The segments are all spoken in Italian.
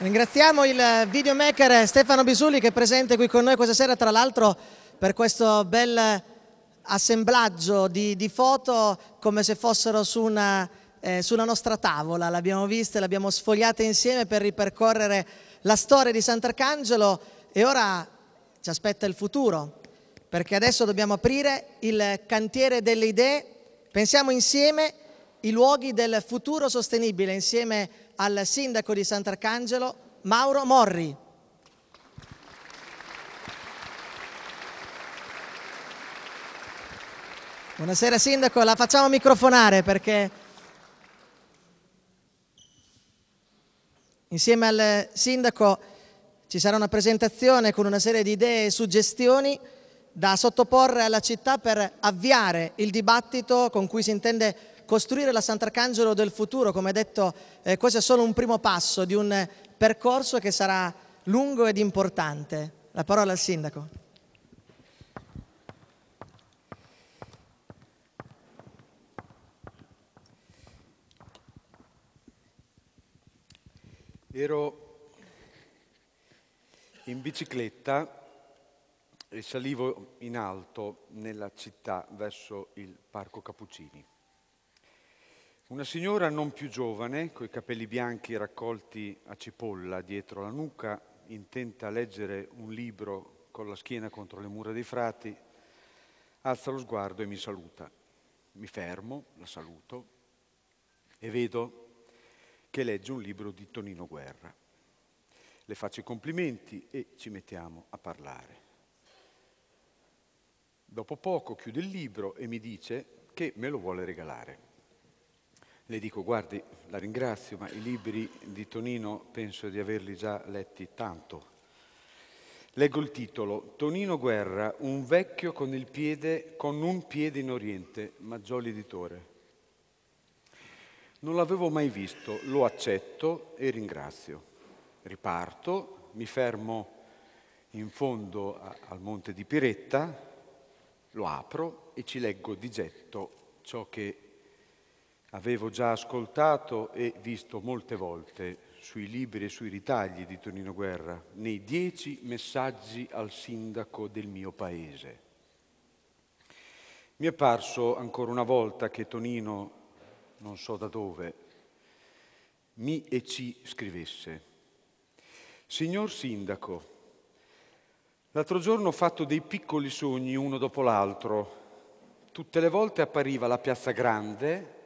Ringraziamo il videomaker Stefano Bisulli che è presente qui con noi questa sera, tra l'altro per questo bel assemblaggio di, di foto come se fossero su una, eh, sulla nostra tavola, l'abbiamo vista, l'abbiamo sfogliata insieme per ripercorrere la storia di Sant'Arcangelo e ora ci aspetta il futuro, perché adesso dobbiamo aprire il cantiere delle idee, pensiamo insieme i luoghi del futuro sostenibile, insieme a al sindaco di Sant'Arcangelo Mauro Morri. Buonasera sindaco, la facciamo microfonare perché insieme al sindaco ci sarà una presentazione con una serie di idee e suggestioni da sottoporre alla città per avviare il dibattito con cui si intende costruire la Sant'Arcangelo del futuro, come detto, eh, questo è solo un primo passo di un percorso che sarà lungo ed importante. La parola al Sindaco. Ero in bicicletta e salivo in alto nella città verso il Parco Cappuccini. Una signora non più giovane, coi capelli bianchi raccolti a cipolla dietro la nuca, intenta a leggere un libro con la schiena contro le mura dei frati, alza lo sguardo e mi saluta. Mi fermo, la saluto e vedo che legge un libro di Tonino Guerra. Le faccio i complimenti e ci mettiamo a parlare. Dopo poco chiude il libro e mi dice che me lo vuole regalare le dico guardi, la ringrazio, ma i libri di Tonino penso di averli già letti tanto. Leggo il titolo, Tonino Guerra, un vecchio con, piede, con un piede in Oriente, Maggioli Editore. Non l'avevo mai visto, lo accetto e ringrazio. Riparto, mi fermo in fondo a, al monte di Piretta, lo apro e ci leggo di getto ciò che avevo già ascoltato e visto molte volte sui libri e sui ritagli di Tonino Guerra, nei dieci messaggi al sindaco del mio paese. Mi è parso ancora una volta che Tonino, non so da dove, mi e ci scrivesse. Signor Sindaco, l'altro giorno ho fatto dei piccoli sogni uno dopo l'altro. Tutte le volte appariva la piazza grande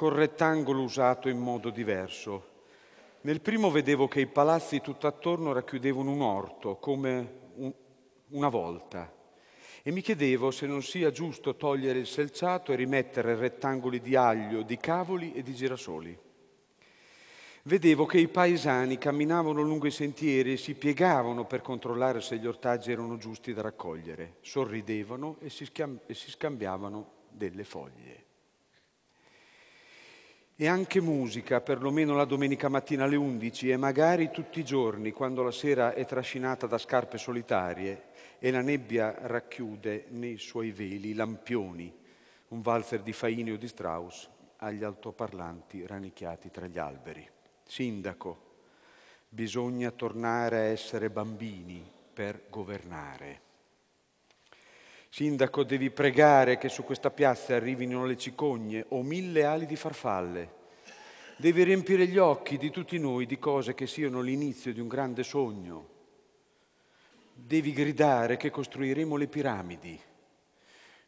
col rettangolo usato in modo diverso. Nel primo vedevo che i palazzi tutt'attorno racchiudevano un orto, come un, una volta, e mi chiedevo se non sia giusto togliere il selciato e rimettere rettangoli di aglio, di cavoli e di girasoli. Vedevo che i paesani camminavano lungo i sentieri e si piegavano per controllare se gli ortaggi erano giusti da raccogliere, sorridevano e si, scambiavano delle foglie e anche musica, perlomeno la domenica mattina alle 11 e magari tutti i giorni quando la sera è trascinata da scarpe solitarie e la nebbia racchiude nei suoi veli lampioni, un valzer di Faini o di Strauss agli altoparlanti ranicchiati tra gli alberi. Sindaco, bisogna tornare a essere bambini per governare. Sindaco, devi pregare che su questa piazza arrivino le cicogne o mille ali di farfalle. Devi riempire gli occhi di tutti noi di cose che siano l'inizio di un grande sogno. Devi gridare che costruiremo le piramidi.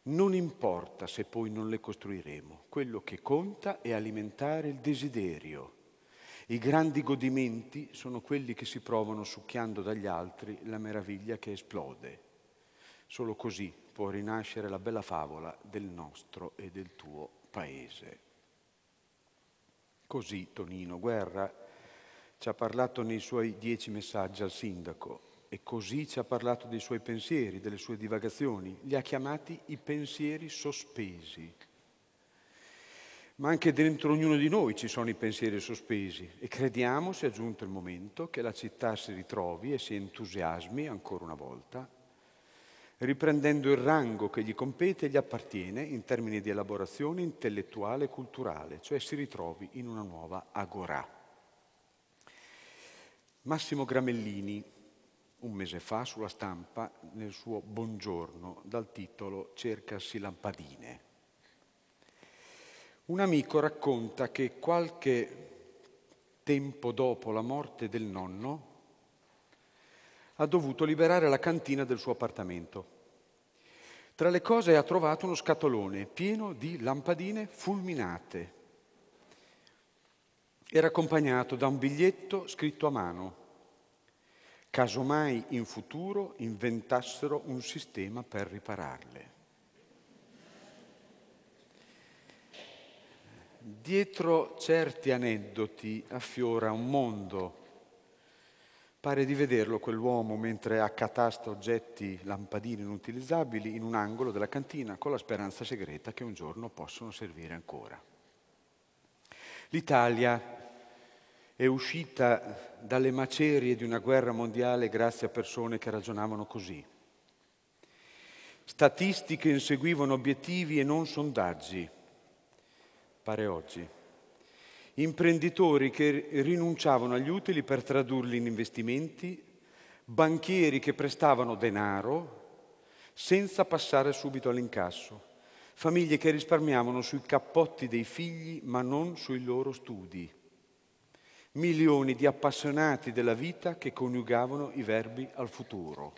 Non importa se poi non le costruiremo, quello che conta è alimentare il desiderio. I grandi godimenti sono quelli che si provano succhiando dagli altri la meraviglia che esplode. Solo così può rinascere la bella favola del nostro e del tuo paese. Così Tonino Guerra ci ha parlato nei suoi dieci messaggi al sindaco e così ci ha parlato dei suoi pensieri, delle sue divagazioni, li ha chiamati i pensieri sospesi. Ma anche dentro ognuno di noi ci sono i pensieri sospesi e crediamo sia giunto il momento che la città si ritrovi e si entusiasmi ancora una volta riprendendo il rango che gli compete e gli appartiene in termini di elaborazione intellettuale e culturale, cioè si ritrovi in una nuova agorà. Massimo Gramellini, un mese fa, sulla stampa, nel suo Buongiorno, dal titolo Cercasi lampadine. Un amico racconta che qualche tempo dopo la morte del nonno, ha dovuto liberare la cantina del suo appartamento tra le cose ha trovato uno scatolone pieno di lampadine fulminate. Era accompagnato da un biglietto scritto a mano, casomai in futuro inventassero un sistema per ripararle. Dietro certi aneddoti affiora un mondo Pare di vederlo quell'uomo mentre accatasta oggetti lampadine inutilizzabili in un angolo della cantina con la speranza segreta che un giorno possono servire ancora. L'Italia è uscita dalle macerie di una guerra mondiale grazie a persone che ragionavano così. Statistiche inseguivano obiettivi e non sondaggi, pare oggi imprenditori che rinunciavano agli utili per tradurli in investimenti, banchieri che prestavano denaro senza passare subito all'incasso, famiglie che risparmiavano sui cappotti dei figli ma non sui loro studi, milioni di appassionati della vita che coniugavano i verbi al futuro,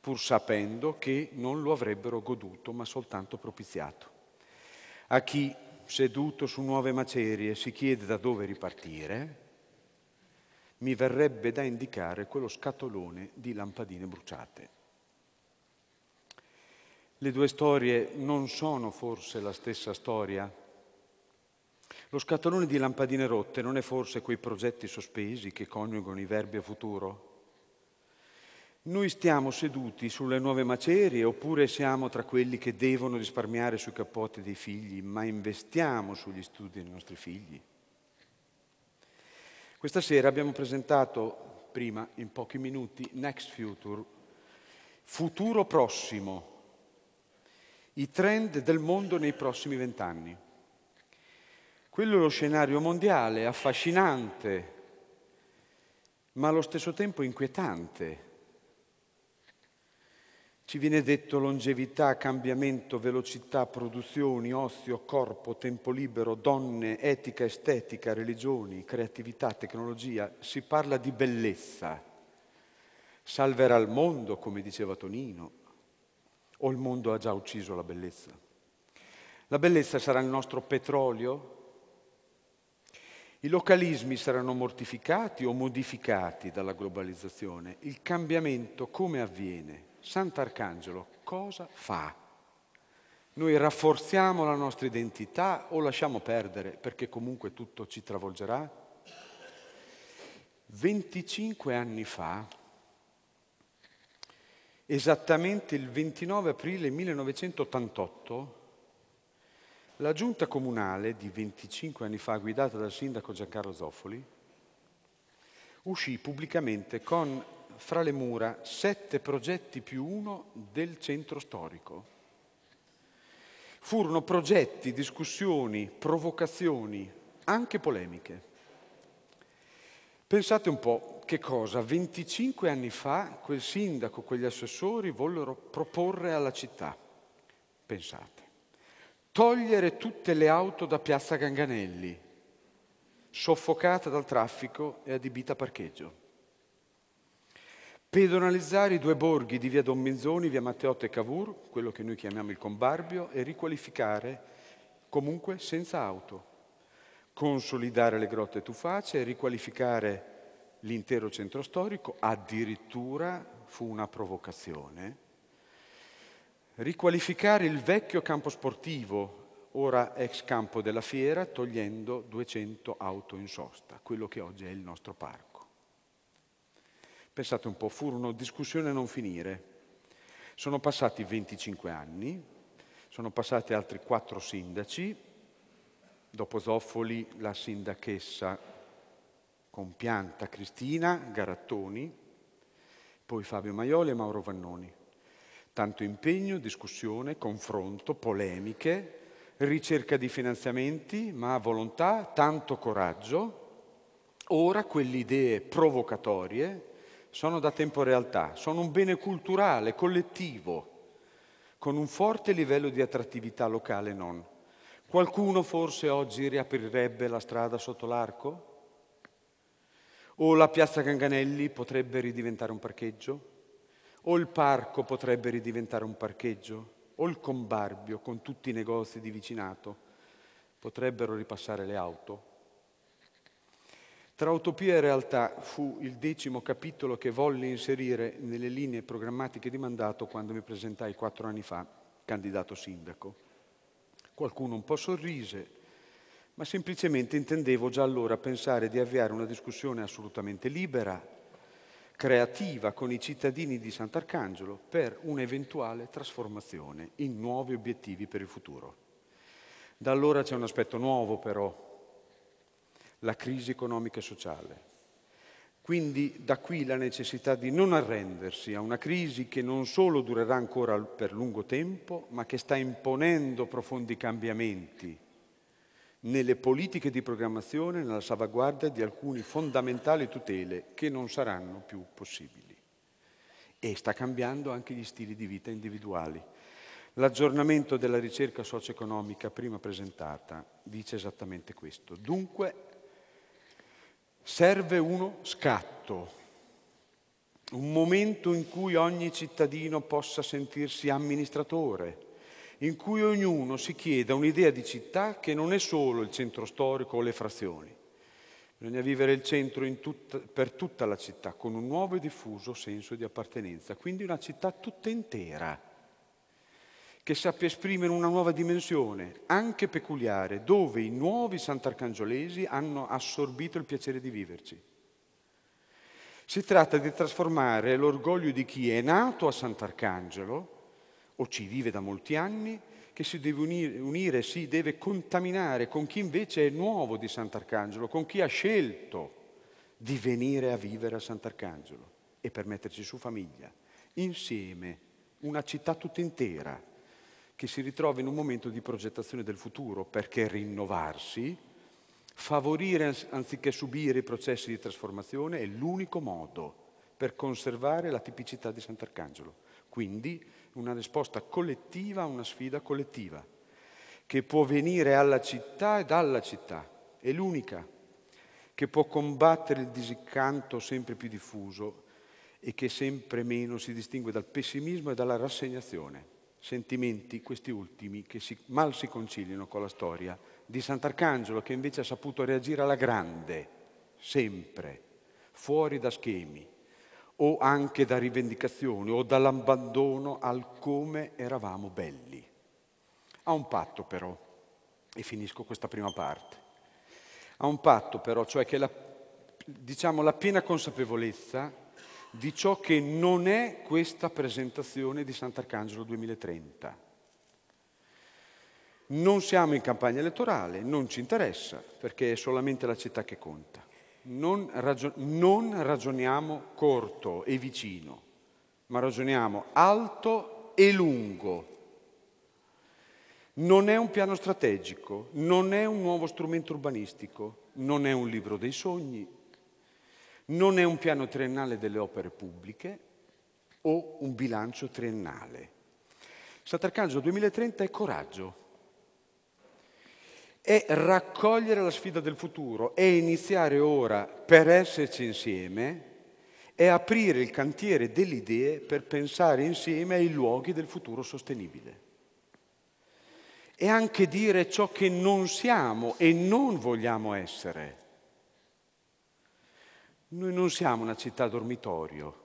pur sapendo che non lo avrebbero goduto ma soltanto propiziato. A chi seduto su nuove macerie, si chiede da dove ripartire, mi verrebbe da indicare quello scatolone di lampadine bruciate. Le due storie non sono forse la stessa storia? Lo scatolone di lampadine rotte non è forse quei progetti sospesi che coniugano i verbi a futuro? Noi stiamo seduti sulle nuove macerie oppure siamo tra quelli che devono risparmiare sui cappotti dei figli, ma investiamo sugli studi dei nostri figli? Questa sera abbiamo presentato prima, in pochi minuti, Next Future, futuro prossimo, i trend del mondo nei prossimi vent'anni. Quello è lo scenario mondiale, affascinante, ma allo stesso tempo inquietante ci viene detto longevità, cambiamento, velocità, produzioni, ozio, corpo, tempo libero, donne, etica, estetica, religioni, creatività, tecnologia. Si parla di bellezza. Salverà il mondo, come diceva Tonino, o il mondo ha già ucciso la bellezza. La bellezza sarà il nostro petrolio? I localismi saranno mortificati o modificati dalla globalizzazione? Il cambiamento come avviene? Sant'Arcangelo cosa fa? Noi rafforziamo la nostra identità o lasciamo perdere perché comunque tutto ci travolgerà? 25 anni fa, esattamente il 29 aprile 1988, la giunta comunale di 25 anni fa, guidata dal sindaco Giancarlo Zoffoli, uscì pubblicamente con fra le mura sette progetti più uno del centro storico. Furono progetti, discussioni, provocazioni, anche polemiche. Pensate un po' che cosa 25 anni fa quel sindaco, quegli assessori vollero proporre alla città. Pensate, togliere tutte le auto da piazza Ganganelli, soffocata dal traffico e adibita a parcheggio. Pedonalizzare i due borghi di via Don Menzoni, via Matteotti e Cavour, quello che noi chiamiamo il combarbio, e riqualificare comunque senza auto. Consolidare le grotte tufacee, riqualificare l'intero centro storico, addirittura fu una provocazione. Riqualificare il vecchio campo sportivo, ora ex campo della fiera, togliendo 200 auto in sosta, quello che oggi è il nostro parco. Pensate un po', furono discussioni a non finire. Sono passati 25 anni, sono passati altri quattro sindaci, dopo Zoffoli la sindachessa Compianta Cristina Garattoni, poi Fabio Maioli e Mauro Vannoni. Tanto impegno, discussione, confronto, polemiche, ricerca di finanziamenti, ma volontà, tanto coraggio. Ora quelle idee provocatorie sono da tempo realtà, sono un bene culturale, collettivo, con un forte livello di attrattività locale non. Qualcuno forse oggi riaprirebbe la strada sotto l'arco? O la piazza Canganelli potrebbe ridiventare un parcheggio? O il parco potrebbe ridiventare un parcheggio? O il combarbio con tutti i negozi di vicinato potrebbero ripassare le auto? Tra utopia e realtà fu il decimo capitolo che volli inserire nelle linee programmatiche di mandato quando mi presentai quattro anni fa, candidato sindaco. Qualcuno un po' sorrise, ma semplicemente intendevo già allora pensare di avviare una discussione assolutamente libera, creativa con i cittadini di Sant'Arcangelo per un'eventuale trasformazione in nuovi obiettivi per il futuro. Da allora c'è un aspetto nuovo però la crisi economica e sociale. Quindi da qui la necessità di non arrendersi a una crisi che non solo durerà ancora per lungo tempo, ma che sta imponendo profondi cambiamenti nelle politiche di programmazione, nella salvaguardia di alcune fondamentali tutele che non saranno più possibili. E sta cambiando anche gli stili di vita individuali. L'aggiornamento della ricerca socio-economica prima presentata dice esattamente questo. Dunque serve uno scatto, un momento in cui ogni cittadino possa sentirsi amministratore, in cui ognuno si chieda un'idea di città che non è solo il centro storico o le frazioni. Bisogna vivere il centro tutta, per tutta la città con un nuovo e diffuso senso di appartenenza, quindi una città tutta intera che sappia esprimere una nuova dimensione, anche peculiare, dove i nuovi sant'arcangiolesi hanno assorbito il piacere di viverci. Si tratta di trasformare l'orgoglio di chi è nato a Sant'Arcangelo, o ci vive da molti anni, che si deve unire, si deve contaminare con chi invece è nuovo di Sant'Arcangelo, con chi ha scelto di venire a vivere a Sant'Arcangelo e per metterci su famiglia, insieme, una città tutta intera che si ritrova in un momento di progettazione del futuro, perché rinnovarsi, favorire anziché subire i processi di trasformazione è l'unico modo per conservare la tipicità di Sant'Arcangelo. Quindi una risposta collettiva a una sfida collettiva, che può venire alla città e dalla città, è l'unica, che può combattere il disincanto sempre più diffuso e che sempre meno si distingue dal pessimismo e dalla rassegnazione sentimenti, questi ultimi, che si, mal si conciliano con la storia di Sant'Arcangelo, che invece ha saputo reagire alla grande, sempre, fuori da schemi, o anche da rivendicazioni, o dall'abbandono al come eravamo belli. Ha un patto però, e finisco questa prima parte, ha un patto però, cioè che la, diciamo, la piena consapevolezza di ciò che non è questa presentazione di Sant'Arcangelo 2030. Non siamo in campagna elettorale, non ci interessa, perché è solamente la città che conta. Non, ragion- non ragioniamo corto e vicino, ma ragioniamo alto e lungo. Non è un piano strategico, non è un nuovo strumento urbanistico, non è un libro dei sogni, non è un piano triennale delle opere pubbliche o un bilancio triennale. Sant'Arcangelo 2030 è coraggio, è raccogliere la sfida del futuro, è iniziare ora per esserci insieme, è aprire il cantiere delle idee per pensare insieme ai luoghi del futuro sostenibile. E anche dire ciò che non siamo e non vogliamo essere noi non siamo una città dormitorio,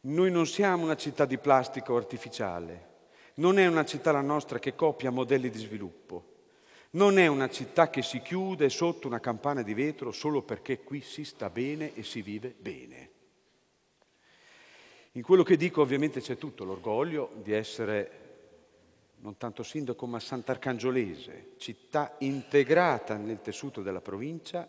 noi non siamo una città di plastica o artificiale, non è una città la nostra che copia modelli di sviluppo, non è una città che si chiude sotto una campana di vetro solo perché qui si sta bene e si vive bene. In quello che dico ovviamente c'è tutto l'orgoglio di essere non tanto sindaco ma sant'arcangiolese, città integrata nel tessuto della provincia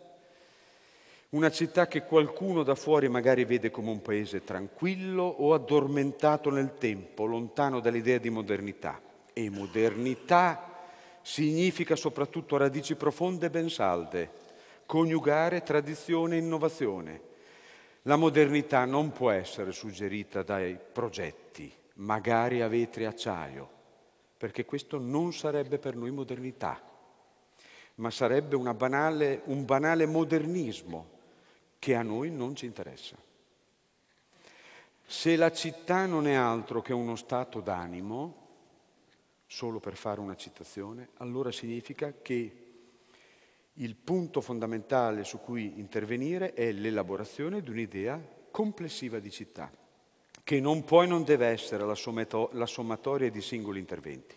una città che qualcuno da fuori magari vede come un paese tranquillo o addormentato nel tempo, lontano dall'idea di modernità. E modernità significa soprattutto radici profonde e ben salde, coniugare tradizione e innovazione. La modernità non può essere suggerita dai progetti, magari a vetri e acciaio, perché questo non sarebbe per noi modernità, ma sarebbe banale, un banale modernismo che a noi non ci interessa. Se la città non è altro che uno stato d'animo, solo per fare una citazione, allora significa che il punto fondamentale su cui intervenire è l'elaborazione di un'idea complessiva di città, che non può e non deve essere la sommatoria di singoli interventi.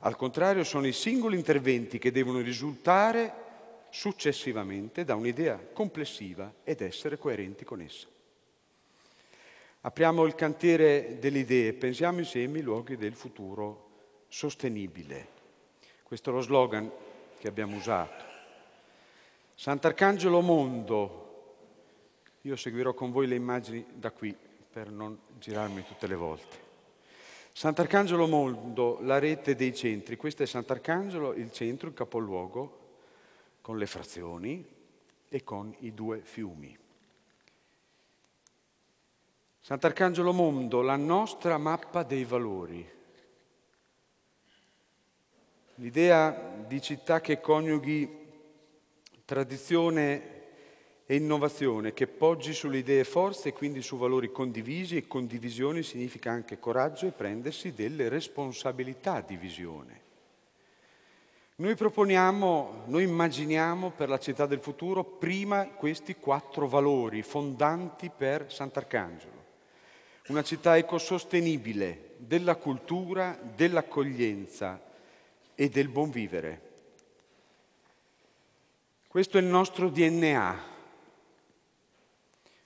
Al contrario, sono i singoli interventi che devono risultare successivamente da un'idea complessiva ed essere coerenti con essa. Apriamo il cantiere delle idee, pensiamo insieme ai luoghi del futuro sostenibile. Questo è lo slogan che abbiamo usato. Sant'Arcangelo Mondo, io seguirò con voi le immagini da qui per non girarmi tutte le volte. Sant'Arcangelo Mondo, la rete dei centri, questo è Sant'Arcangelo, il centro, il capoluogo con le frazioni e con i due fiumi. Sant'Arcangelo Mondo, la nostra mappa dei valori. L'idea di città che coniughi tradizione e innovazione, che poggi sulle idee forze e quindi su valori condivisi e condivisione significa anche coraggio e prendersi delle responsabilità di visione. Noi proponiamo, noi immaginiamo per la città del futuro prima questi quattro valori fondanti per Sant'Arcangelo. Una città ecosostenibile della cultura, dell'accoglienza e del buon vivere. Questo è il nostro DNA.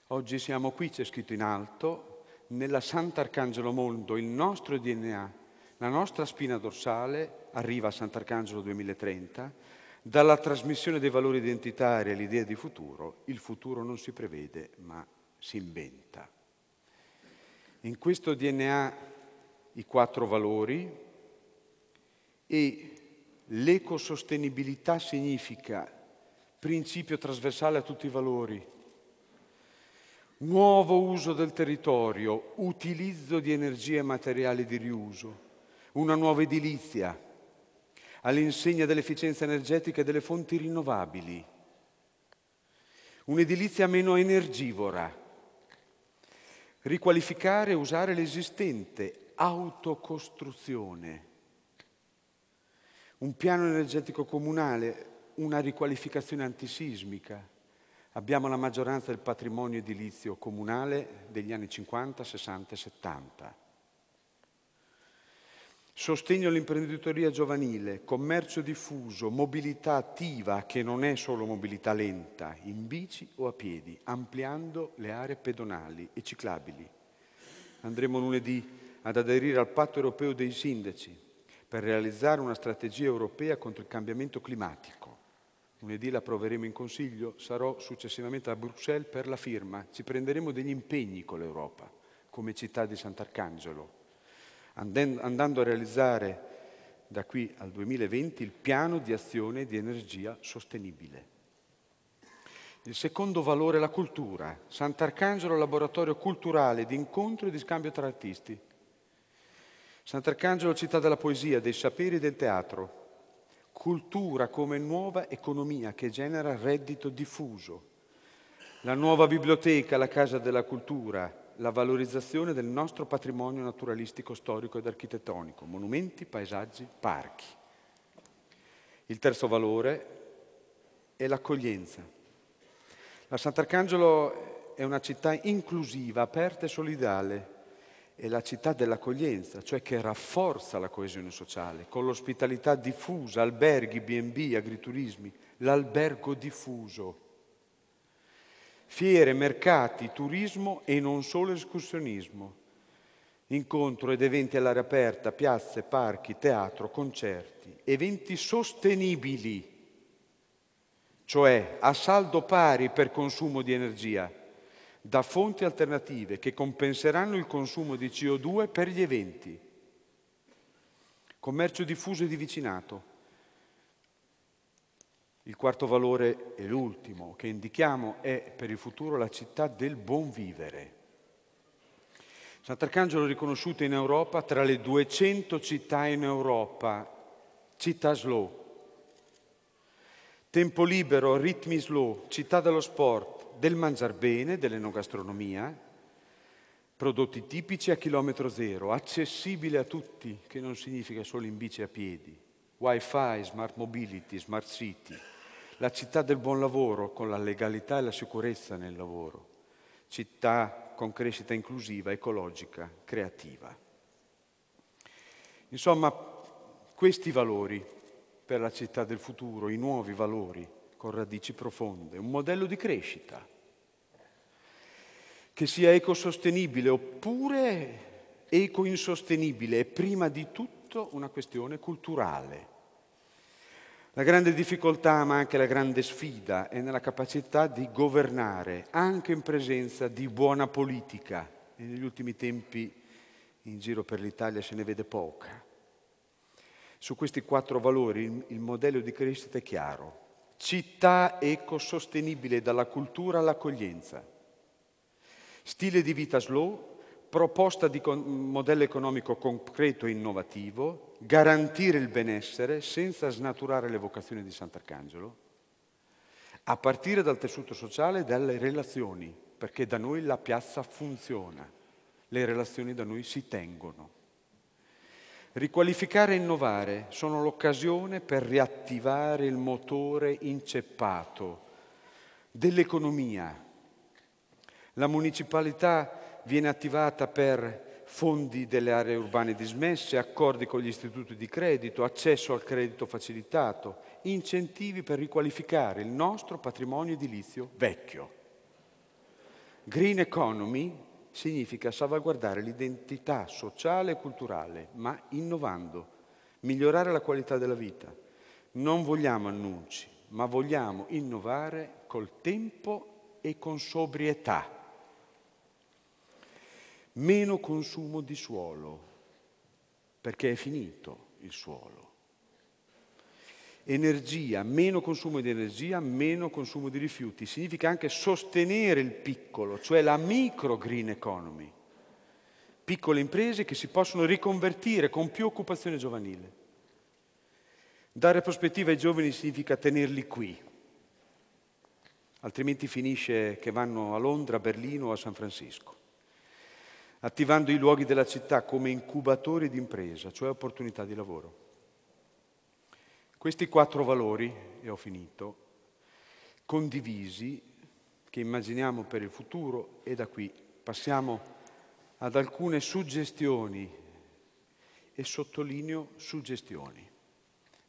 Oggi siamo qui, c'è scritto in alto, nella Sant'Arcangelo Mondo, il nostro DNA la nostra spina dorsale arriva a Sant'Arcangelo 2030, dalla trasmissione dei valori identitari all'idea di futuro, il futuro non si prevede ma si inventa. In questo DNA i quattro valori e l'ecosostenibilità significa principio trasversale a tutti i valori, nuovo uso del territorio, utilizzo di energie e materiali di riuso, una nuova edilizia all'insegna dell'efficienza energetica e delle fonti rinnovabili, un'edilizia meno energivora, riqualificare e usare l'esistente, autocostruzione, un piano energetico comunale, una riqualificazione antisismica. Abbiamo la maggioranza del patrimonio edilizio comunale degli anni 50, 60 e 70 Sostegno all'imprenditoria giovanile, commercio diffuso, mobilità attiva che non è solo mobilità lenta, in bici o a piedi, ampliando le aree pedonali e ciclabili. Andremo lunedì ad aderire al patto europeo dei sindaci per realizzare una strategia europea contro il cambiamento climatico. Lunedì la proveremo in Consiglio, sarò successivamente a Bruxelles per la firma. Ci prenderemo degli impegni con l'Europa, come città di Sant'Arcangelo, andando a realizzare da qui al 2020 il piano di azione di energia sostenibile. Il secondo valore è la cultura. Sant'Arcangelo è un laboratorio culturale di incontro e di scambio tra artisti. Sant'Arcangelo è città della poesia, dei saperi e del teatro. Cultura come nuova economia che genera reddito diffuso. La nuova biblioteca, la casa della cultura, la valorizzazione del nostro patrimonio naturalistico, storico ed architettonico, monumenti, paesaggi, parchi. Il terzo valore è l'accoglienza. La Sant'Arcangelo è una città inclusiva, aperta e solidale, è la città dell'accoglienza, cioè che rafforza la coesione sociale, con l'ospitalità diffusa, alberghi, B&B, agriturismi, l'albergo diffuso fiere, mercati, turismo e non solo escursionismo, incontro ed eventi all'aria aperta, piazze, parchi, teatro, concerti, eventi sostenibili, cioè a saldo pari per consumo di energia, da fonti alternative che compenseranno il consumo di CO2 per gli eventi. Commercio diffuso e di vicinato il quarto valore e l'ultimo che indichiamo è per il futuro la città del buon vivere. Sant'Arcangelo è riconosciuta in Europa tra le 200 città in Europa, città slow, tempo libero, ritmi slow, città dello sport, del mangiar bene, dell'enogastronomia, prodotti tipici a chilometro zero, accessibile a tutti, che non significa solo in bici e a piedi, wifi, smart mobility, smart city la città del buon lavoro con la legalità e la sicurezza nel lavoro, città con crescita inclusiva, ecologica, creativa. Insomma, questi valori per la città del futuro, i nuovi valori con radici profonde, un modello di crescita che sia ecosostenibile oppure ecoinsostenibile è prima di tutto una questione culturale la grande difficoltà, ma anche la grande sfida, è nella capacità di governare, anche in presenza di buona politica. E negli ultimi tempi in giro per l'Italia se ne vede poca. Su questi quattro valori il modello di crescita è chiaro. Città ecosostenibile dalla cultura all'accoglienza. Stile di vita slow, proposta di con- modello economico concreto e innovativo, garantire il benessere senza snaturare le vocazioni di Sant'Arcangelo, a partire dal tessuto sociale e dalle relazioni, perché da noi la piazza funziona, le relazioni da noi si tengono. Riqualificare e innovare sono l'occasione per riattivare il motore inceppato dell'economia. La municipalità viene attivata per fondi delle aree urbane dismesse, accordi con gli istituti di credito, accesso al credito facilitato, incentivi per riqualificare il nostro patrimonio edilizio vecchio. Green economy significa salvaguardare l'identità sociale e culturale, ma innovando, migliorare la qualità della vita. Non vogliamo annunci, ma vogliamo innovare col tempo e con sobrietà meno consumo di suolo, perché è finito il suolo. Energia, meno consumo di energia, meno consumo di rifiuti, significa anche sostenere il piccolo, cioè la micro green economy, piccole imprese che si possono riconvertire con più occupazione giovanile. Dare prospettiva ai giovani significa tenerli qui, altrimenti finisce che vanno a Londra, a Berlino o a San Francisco attivando i luoghi della città come incubatori di impresa, cioè opportunità di lavoro. Questi quattro valori, e ho finito, condivisi, che immaginiamo per il futuro e da qui passiamo ad alcune suggestioni e sottolineo suggestioni.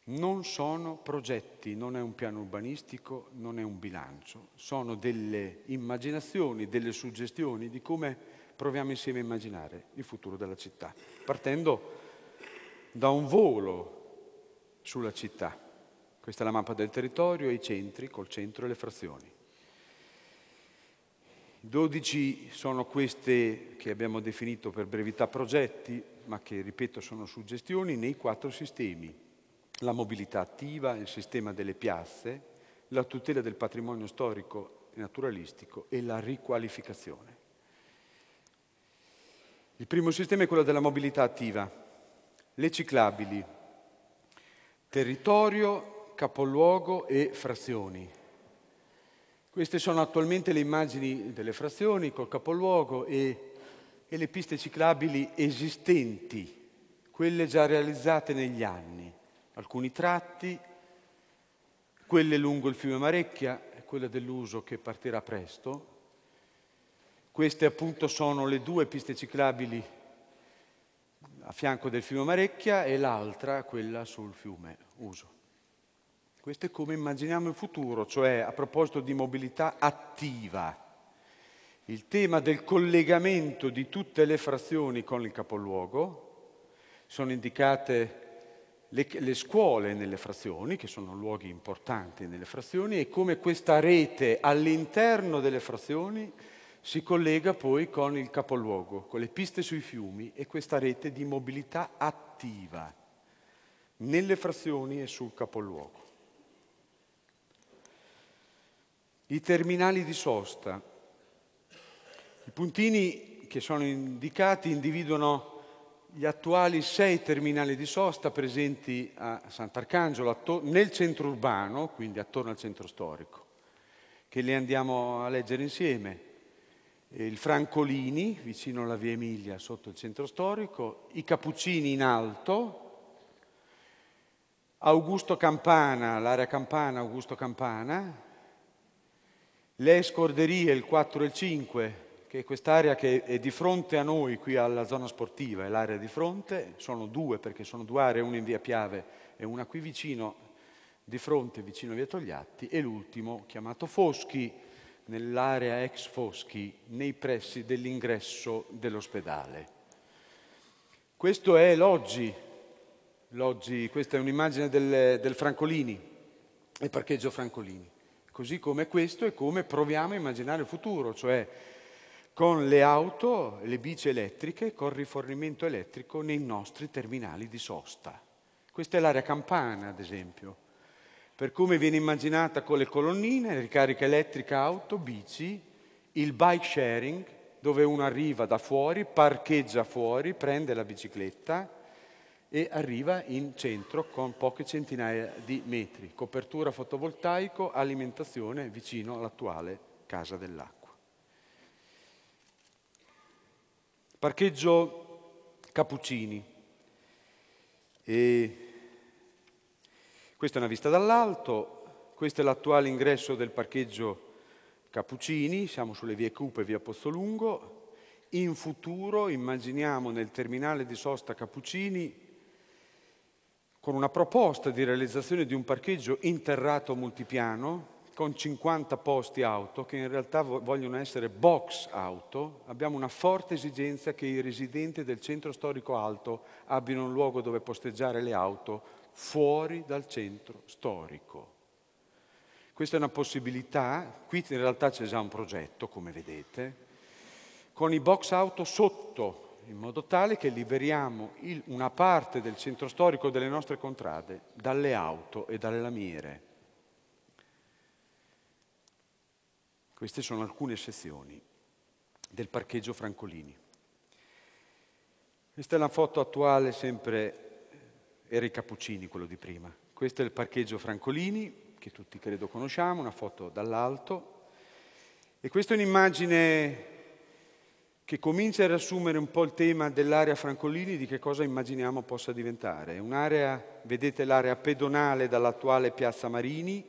Non sono progetti, non è un piano urbanistico, non è un bilancio, sono delle immaginazioni, delle suggestioni di come proviamo insieme a immaginare il futuro della città, partendo da un volo sulla città. Questa è la mappa del territorio e i centri, col centro e le frazioni. 12 sono queste che abbiamo definito per brevità progetti, ma che ripeto sono suggestioni, nei quattro sistemi. La mobilità attiva, il sistema delle piazze, la tutela del patrimonio storico e naturalistico e la riqualificazione. Il primo sistema è quello della mobilità attiva. Le ciclabili, territorio, capoluogo e frazioni. Queste sono attualmente le immagini delle frazioni col capoluogo e, e le piste ciclabili esistenti, quelle già realizzate negli anni. Alcuni tratti, quelle lungo il fiume Marecchia, quella dell'uso che partirà presto, queste appunto sono le due piste ciclabili a fianco del fiume Marecchia e l'altra quella sul fiume Uso. Questo è come immaginiamo il futuro, cioè a proposito di mobilità attiva. Il tema del collegamento di tutte le frazioni con il capoluogo, sono indicate le, le, scuole nelle frazioni, che sono luoghi importanti nelle frazioni, e come questa rete all'interno delle frazioni si collega poi con il capoluogo, con le piste sui fiumi e questa rete di mobilità attiva nelle frazioni e sul capoluogo. I terminali di sosta. I puntini che sono indicati individuano gli attuali sei terminali di sosta presenti a Sant'Arcangelo, nel centro urbano, quindi attorno al centro storico, che li andiamo a leggere insieme il Francolini, vicino alla via Emilia, sotto il centro storico, i Cappuccini in alto, Augusto Campana, l'area Campana, Augusto Campana, le Scorderie, il 4 e il 5, che è quest'area che è di fronte a noi, qui alla zona sportiva, è l'area di fronte, sono due perché sono due aree, una in via Piave e una qui vicino, di fronte, vicino a via Togliatti, e l'ultimo chiamato Foschi, nell'area ex Foschi, nei pressi dell'ingresso dell'ospedale. Questo è l'oggi, l'oggi questa è un'immagine del, del Francolini, il parcheggio Francolini, così come questo e come proviamo a immaginare il futuro, cioè con le auto, le bici elettriche, con rifornimento elettrico nei nostri terminali di sosta. Questa è l'area campana, ad esempio per come viene immaginata con le colonnine, ricarica elettrica, auto, bici, il bike sharing, dove uno arriva da fuori, parcheggia fuori, prende la bicicletta e arriva in centro con poche centinaia di metri, copertura fotovoltaico, alimentazione vicino all'attuale casa dell'acqua. Parcheggio Cappuccini. E questa è una vista dall'alto, questo è l'attuale ingresso del parcheggio Cappuccini, siamo sulle vie Cupe e via Pozzolungo. In futuro immaginiamo nel terminale di sosta Cappuccini con una proposta di realizzazione di un parcheggio interrato multipiano con 50 posti auto che in realtà vogliono essere box auto, abbiamo una forte esigenza che i residenti del centro storico alto abbiano un luogo dove posteggiare le auto fuori dal centro storico. Questa è una possibilità, qui in realtà c'è già un progetto, come vedete, con i box auto sotto, in modo tale che liberiamo il, una parte del centro storico delle nostre contrade dalle auto e dalle lamiere. Queste sono alcune sezioni del parcheggio Francolini. Questa è la foto attuale sempre era i Cappuccini quello di prima. Questo è il parcheggio Francolini, che tutti credo conosciamo, una foto dall'alto. E questa è un'immagine che comincia a riassumere un po' il tema dell'area Francolini, di che cosa immaginiamo possa diventare. Un'area, vedete l'area pedonale dall'attuale Piazza Marini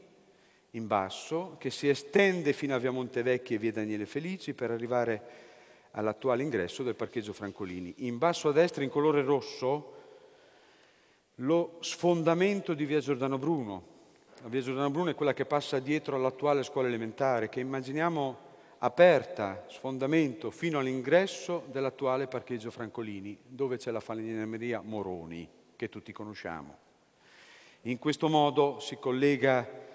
in basso, che si estende fino a Via Montevecchi e Via Daniele Felici per arrivare all'attuale ingresso del parcheggio Francolini. In basso a destra, in colore rosso, lo sfondamento di via Giordano Bruno. La via Giordano Bruno è quella che passa dietro all'attuale scuola elementare, che immaginiamo aperta, sfondamento, fino all'ingresso dell'attuale parcheggio Francolini, dove c'è la falegnameria Moroni, che tutti conosciamo. In questo modo si collega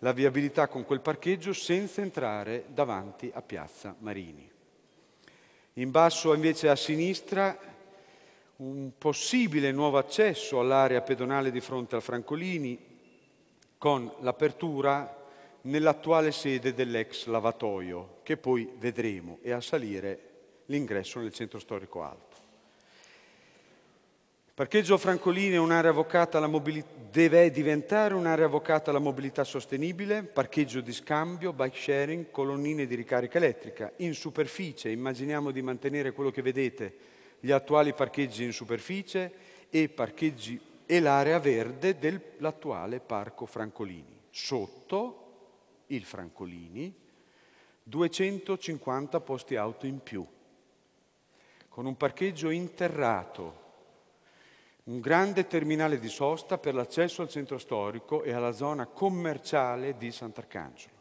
la viabilità con quel parcheggio senza entrare davanti a Piazza Marini. In basso invece a sinistra un possibile nuovo accesso all'area pedonale di fronte al Francolini con l'apertura nell'attuale sede dell'ex lavatoio, che poi vedremo, e a salire l'ingresso nel centro storico alto. Il parcheggio Francolini mobili- deve diventare un'area vocata alla mobilità sostenibile, parcheggio di scambio, bike sharing, colonnine di ricarica elettrica. In superficie immaginiamo di mantenere quello che vedete gli attuali parcheggi in superficie e, parcheggi, e l'area verde dell'attuale parco Francolini. Sotto il Francolini 250 posti auto in più, con un parcheggio interrato, un grande terminale di sosta per l'accesso al centro storico e alla zona commerciale di Sant'Arcangelo.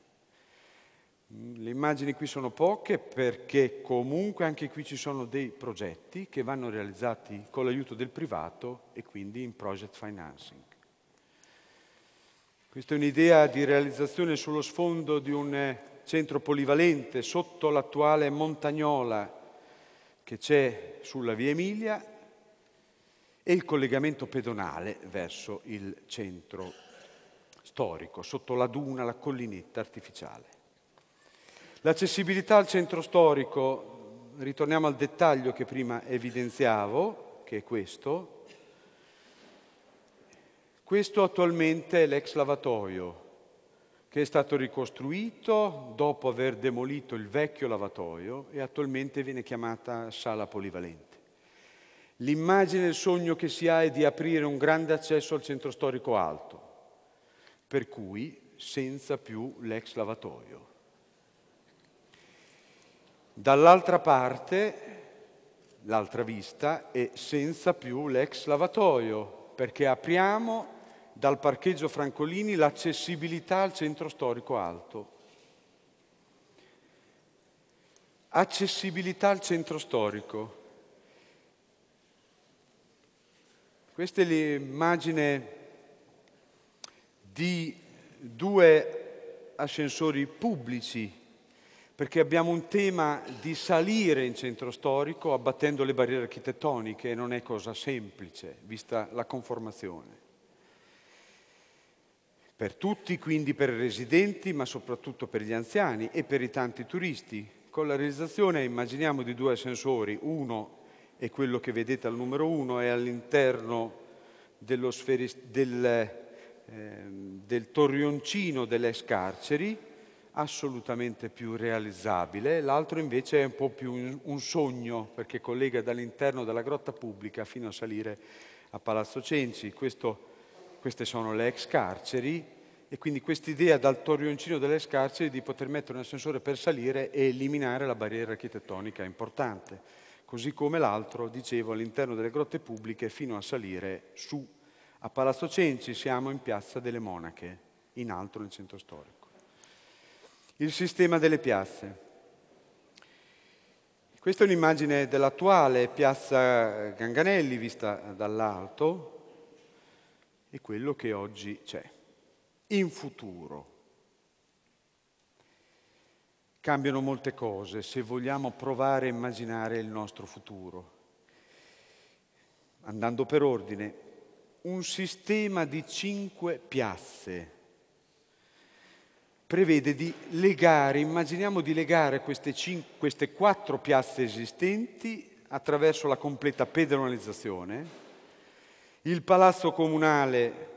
Le immagini qui sono poche perché comunque anche qui ci sono dei progetti che vanno realizzati con l'aiuto del privato e quindi in project financing. Questa è un'idea di realizzazione sullo sfondo di un centro polivalente sotto l'attuale montagnola che c'è sulla via Emilia e il collegamento pedonale verso il centro storico, sotto la duna, la collinetta artificiale. L'accessibilità al centro storico, ritorniamo al dettaglio che prima evidenziavo, che è questo. Questo attualmente è l'ex lavatoio, che è stato ricostruito dopo aver demolito il vecchio lavatoio e attualmente viene chiamata sala polivalente. L'immagine e il sogno che si ha è di aprire un grande accesso al centro storico alto, per cui senza più l'ex lavatoio Dall'altra parte, l'altra vista, è senza più l'ex lavatoio, perché apriamo dal parcheggio Francolini l'accessibilità al centro storico alto. Accessibilità al centro storico. Questa è l'immagine di due ascensori pubblici perché abbiamo un tema di salire in centro storico abbattendo le barriere architettoniche e non è cosa semplice, vista la conformazione. Per tutti, quindi per i residenti, ma soprattutto per gli anziani e per i tanti turisti, con la realizzazione, immaginiamo, di due ascensori, uno è quello che vedete al numero uno, è all'interno dello sferis, del, eh, del torrioncino delle carceri, assolutamente più realizzabile, l'altro invece è un po' più un sogno perché collega dall'interno della grotta pubblica fino a salire a Palazzo Cenci. Questo, queste sono le ex carceri e quindi quest'idea dal torrioncino delle ex carceri di poter mettere un ascensore per salire e eliminare la barriera architettonica è importante, così come l'altro, dicevo, all'interno delle grotte pubbliche fino a salire su. A Palazzo Cenci siamo in Piazza delle Monache, in alto nel centro storico. Il sistema delle piazze. Questa è un'immagine dell'attuale piazza Ganganelli vista dall'alto e quello che oggi c'è. In futuro cambiano molte cose se vogliamo provare a immaginare il nostro futuro. Andando per ordine, un sistema di cinque piazze prevede di legare, immaginiamo di legare queste, cinque, queste quattro piazze esistenti attraverso la completa pedonalizzazione. Il palazzo comunale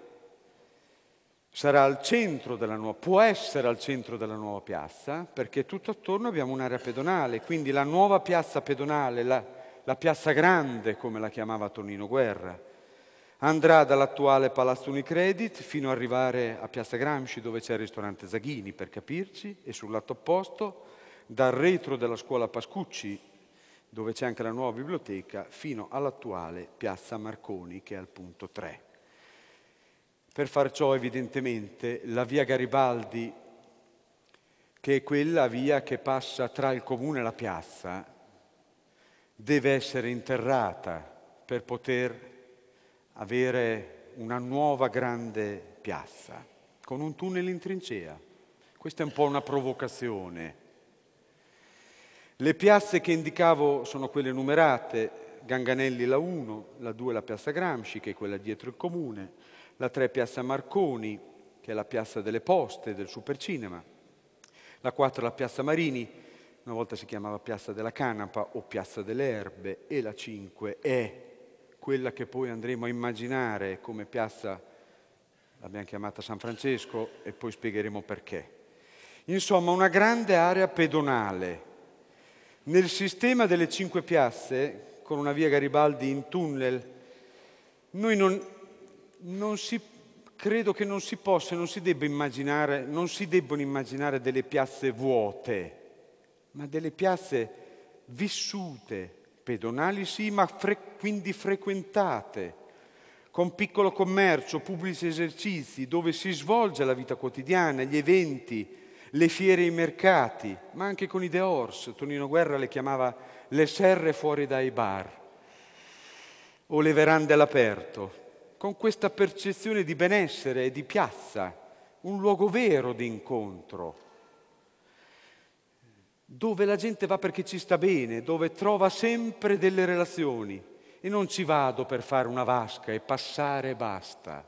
sarà al centro della nuova, può essere al centro della nuova piazza, perché tutto attorno abbiamo un'area pedonale, quindi la nuova piazza pedonale, la, la piazza grande, come la chiamava Tonino Guerra, andrà dall'attuale Palazzo Unicredit fino ad arrivare a Piazza Gramsci dove c'è il ristorante Zaghini per capirci e sul lato opposto dal retro della scuola Pascucci dove c'è anche la nuova biblioteca fino all'attuale Piazza Marconi che è al punto 3. Per far ciò evidentemente la via Garibaldi che è quella via che passa tra il comune e la piazza deve essere interrata per poter avere una nuova grande piazza con un tunnel in trincea. Questa è un po' una provocazione. Le piazze che indicavo sono quelle numerate, Ganganelli la 1, la 2 la piazza Gramsci, che è quella dietro il comune, la 3 piazza Marconi, che è la piazza delle poste, del supercinema, la 4 la piazza Marini, una volta si chiamava piazza della canapa o piazza delle erbe, e la 5 è quella che poi andremo a immaginare come piazza, l'abbiamo chiamata San Francesco e poi spiegheremo perché. Insomma, una grande area pedonale. Nel sistema delle cinque piazze, con una via Garibaldi in tunnel, noi non, non si, credo che non si possa, non si, non si debbono immaginare delle piazze vuote, ma delle piazze vissute, pedonali sì, ma fre- quindi frequentate, con piccolo commercio, pubblici esercizi, dove si svolge la vita quotidiana, gli eventi, le fiere e i mercati, ma anche con i dehors, Tonino Guerra le chiamava le serre fuori dai bar o le verande all'aperto, con questa percezione di benessere e di piazza, un luogo vero di incontro dove la gente va perché ci sta bene, dove trova sempre delle relazioni e non ci vado per fare una vasca e passare e basta,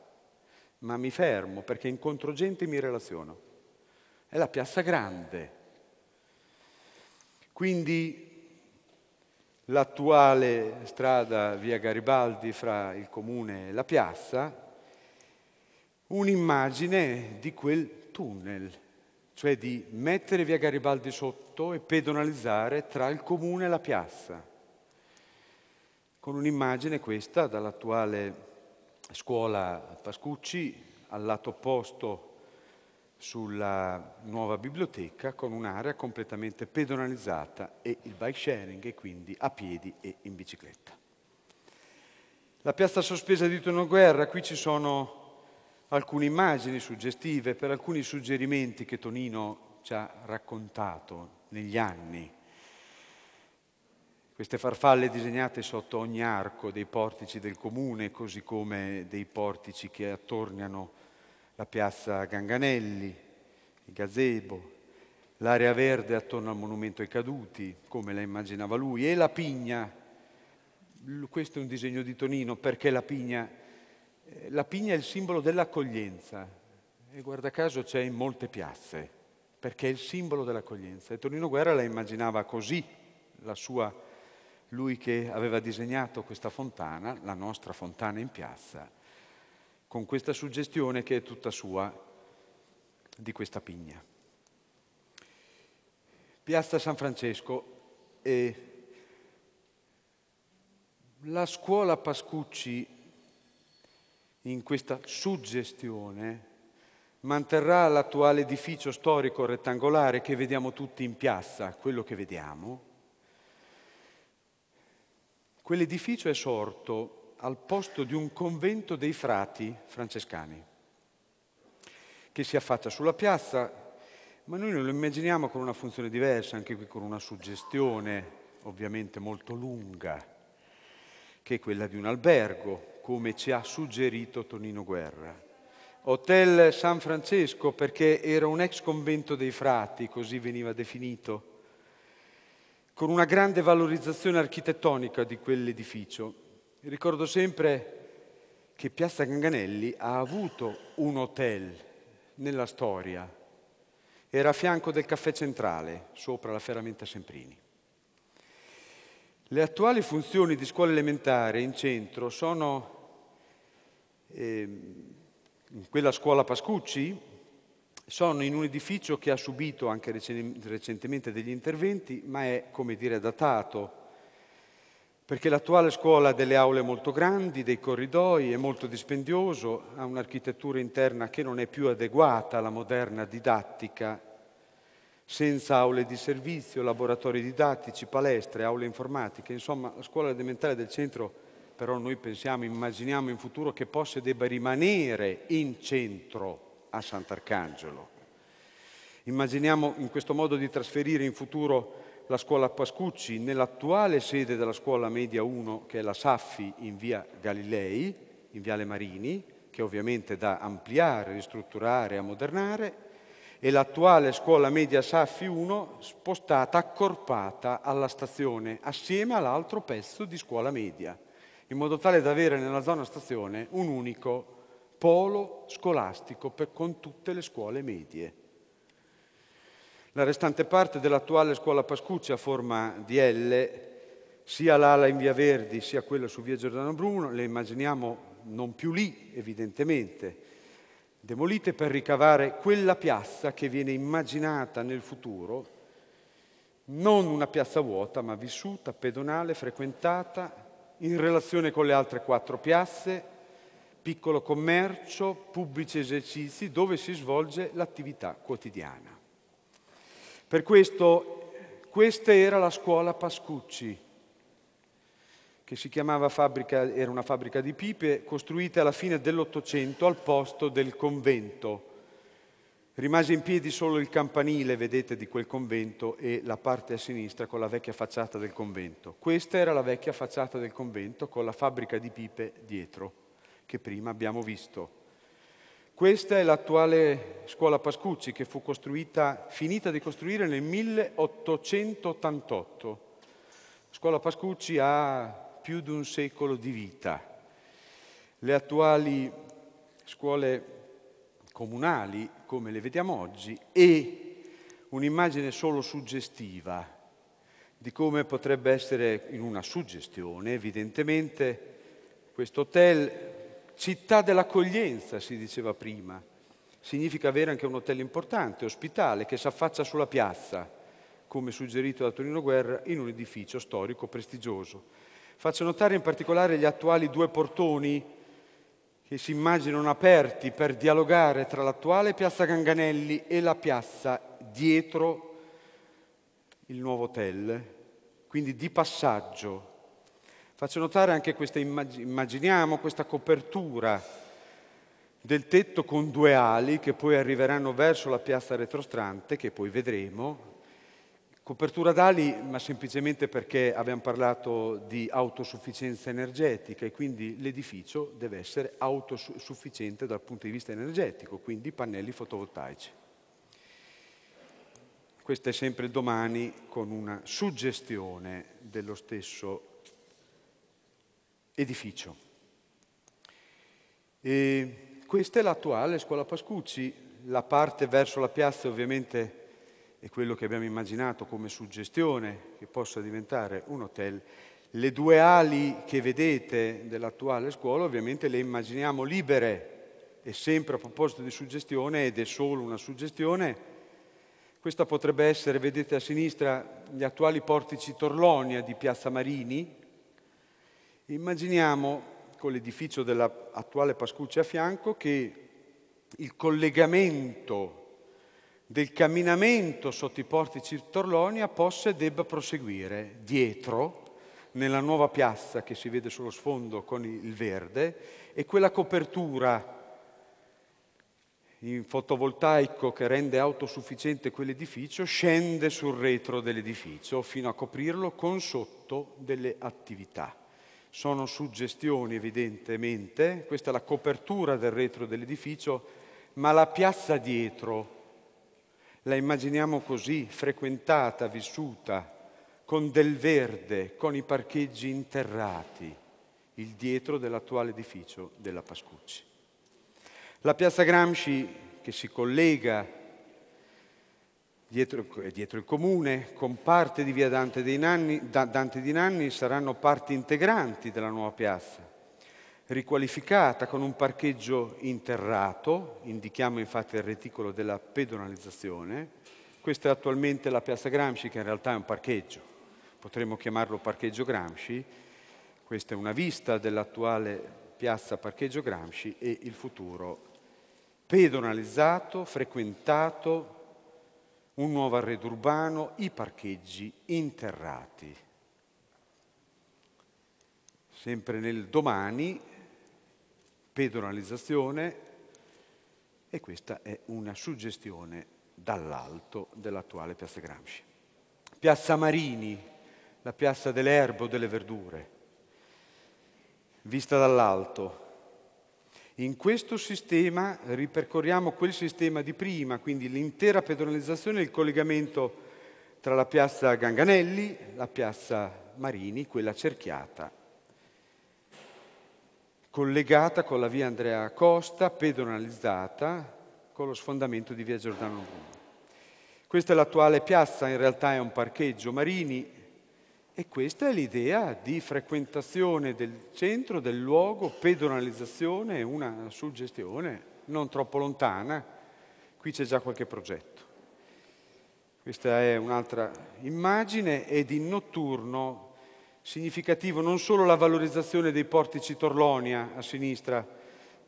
ma mi fermo perché incontro gente e mi relaziono. È la piazza grande. Quindi l'attuale strada via Garibaldi fra il comune e la piazza, un'immagine di quel tunnel cioè di mettere via Garibaldi sotto e pedonalizzare tra il comune e la piazza, con un'immagine questa dall'attuale scuola Pascucci al lato opposto sulla nuova biblioteca con un'area completamente pedonalizzata e il bike sharing e quindi a piedi e in bicicletta. La piazza sospesa di Tonoguerra, qui ci sono alcune immagini suggestive, per alcuni suggerimenti che Tonino ci ha raccontato negli anni. Queste farfalle disegnate sotto ogni arco dei portici del comune, così come dei portici che attorniano la piazza Ganganelli, il gazebo, l'area verde attorno al monumento ai caduti, come la immaginava lui, e la pigna. Questo è un disegno di Tonino perché la pigna eh, la pigna è il simbolo dell'accoglienza e guarda caso c'è in molte piazze perché è il simbolo dell'accoglienza e Tonino Guerra la immaginava così, la sua, lui che aveva disegnato questa fontana, la nostra fontana in piazza, con questa suggestione che è tutta sua di questa pigna. Piazza San Francesco. E la scuola Pascucci in questa suggestione, manterrà l'attuale edificio storico rettangolare che vediamo tutti in piazza, quello che vediamo. Quell'edificio è sorto al posto di un convento dei frati francescani, che si affaccia sulla piazza, ma noi lo immaginiamo con una funzione diversa, anche qui con una suggestione ovviamente molto lunga, che è quella di un albergo, come ci ha suggerito Tonino Guerra. Hotel San Francesco perché era un ex convento dei frati, così veniva definito, con una grande valorizzazione architettonica di quell'edificio. Ricordo sempre che Piazza Ganganelli ha avuto un hotel nella storia. Era a fianco del caffè centrale, sopra la Ferramenta Semprini. Le attuali funzioni di scuola elementare in centro sono Ehm, in quella scuola Pascucci, sono in un edificio che ha subito anche recentemente degli interventi, ma è, come dire, datato, perché l'attuale scuola ha delle aule molto grandi, dei corridoi, è molto dispendioso, ha un'architettura interna che non è più adeguata alla moderna didattica, senza aule di servizio, laboratori didattici, palestre, aule informatiche, insomma la scuola elementare del centro è però noi pensiamo, immaginiamo in futuro che possa e debba rimanere in centro a Sant'Arcangelo. Immaginiamo in questo modo di trasferire in futuro la scuola Pascucci nell'attuale sede della scuola media 1 che è la Saffi in via Galilei, in viale Marini, che ovviamente è da ampliare, ristrutturare, ammodernare, e l'attuale scuola media Saffi 1 spostata, accorpata alla stazione, assieme all'altro pezzo di scuola media in modo tale da avere nella zona stazione un unico polo scolastico per, con tutte le scuole medie. La restante parte dell'attuale scuola Pascuccia a forma di L, sia l'ala in via Verdi sia quella su via Giordano Bruno, le immaginiamo non più lì evidentemente, demolite per ricavare quella piazza che viene immaginata nel futuro, non una piazza vuota, ma vissuta, pedonale, frequentata, in relazione con le altre quattro piazze, piccolo commercio, pubblici esercizi dove si svolge l'attività quotidiana. Per questo questa era la scuola Pascucci, che si chiamava fabbrica, era una fabbrica di pipe costruita alla fine dell'Ottocento al posto del convento Rimase in piedi solo il campanile, vedete, di quel convento e la parte a sinistra con la vecchia facciata del convento. Questa era la vecchia facciata del convento con la fabbrica di pipe dietro, che prima abbiamo visto. Questa è l'attuale scuola Pascucci che fu costruita, finita di costruire nel 1888. La Scuola Pascucci ha più di un secolo di vita. Le attuali scuole comunali come le vediamo oggi e un'immagine solo suggestiva di come potrebbe essere, in una suggestione evidentemente, questo hotel città dell'accoglienza, si diceva prima. Significa avere anche un hotel importante, ospitale, che si affaccia sulla piazza, come suggerito da Torino Guerra, in un edificio storico prestigioso. Faccio notare in particolare gli attuali due portoni che si immaginano aperti per dialogare tra l'attuale piazza Ganganelli e la piazza dietro il nuovo hotel, quindi di passaggio. Faccio notare anche questa, immag- immaginiamo questa copertura del tetto con due ali che poi arriveranno verso la piazza retrostrante, che poi vedremo, Copertura d'ali, ma semplicemente perché abbiamo parlato di autosufficienza energetica e quindi l'edificio deve essere autosufficiente dal punto di vista energetico, quindi pannelli fotovoltaici. Questo è sempre il domani con una suggestione dello stesso edificio. E questa è l'attuale scuola Pascucci, la parte verso la piazza ovviamente e quello che abbiamo immaginato come suggestione che possa diventare un hotel, le due ali che vedete dell'attuale scuola ovviamente le immaginiamo libere e sempre a proposito di suggestione, ed è solo una suggestione, questa potrebbe essere, vedete a sinistra, gli attuali portici Torlonia di Piazza Marini. Immaginiamo con l'edificio dell'attuale Pascuccia a fianco che il collegamento del camminamento sotto i portici di Torlonia possa e debba proseguire dietro, nella nuova piazza che si vede sullo sfondo con il verde, e quella copertura in fotovoltaico che rende autosufficiente quell'edificio scende sul retro dell'edificio fino a coprirlo con sotto delle attività. Sono suggestioni evidentemente, questa è la copertura del retro dell'edificio, ma la piazza dietro la immaginiamo così, frequentata, vissuta, con del verde, con i parcheggi interrati, il dietro dell'attuale edificio della Pascucci. La piazza Gramsci che si collega dietro, dietro il comune con parte di via Dante, Nanni, Dante di Nanni saranno parti integranti della nuova piazza riqualificata con un parcheggio interrato, indichiamo infatti il reticolo della pedonalizzazione. Questa è attualmente la piazza Gramsci che in realtà è un parcheggio, potremmo chiamarlo parcheggio Gramsci. Questa è una vista dell'attuale piazza parcheggio Gramsci e il futuro pedonalizzato, frequentato, un nuovo arredo urbano, i parcheggi interrati. Sempre nel domani pedonalizzazione e questa è una suggestione dall'alto dell'attuale piazza Gramsci. Piazza Marini, la piazza dell'erbo, delle verdure, vista dall'alto. In questo sistema ripercorriamo quel sistema di prima, quindi l'intera pedonalizzazione e il collegamento tra la piazza Ganganelli, la piazza Marini, quella cerchiata collegata con la via Andrea Costa, pedonalizzata, con lo sfondamento di via Giordano Bruno. Questa è l'attuale piazza, in realtà è un parcheggio Marini e questa è l'idea di frequentazione del centro, del luogo, pedonalizzazione, una suggestione non troppo lontana. Qui c'è già qualche progetto. Questa è un'altra immagine ed in notturno significativo non solo la valorizzazione dei portici Torlonia a sinistra,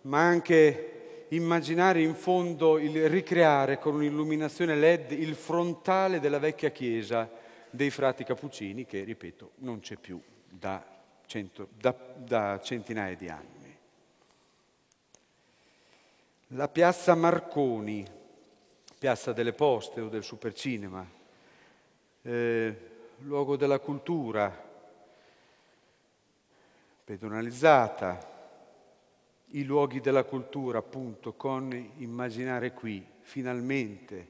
ma anche immaginare in fondo il ricreare con un'illuminazione LED il frontale della vecchia chiesa dei frati cappuccini che, ripeto, non c'è più da, cento, da, da centinaia di anni. La piazza Marconi, piazza delle poste o del supercinema, eh, luogo della cultura, pedonalizzata, i luoghi della cultura, appunto, con Immaginare qui, finalmente,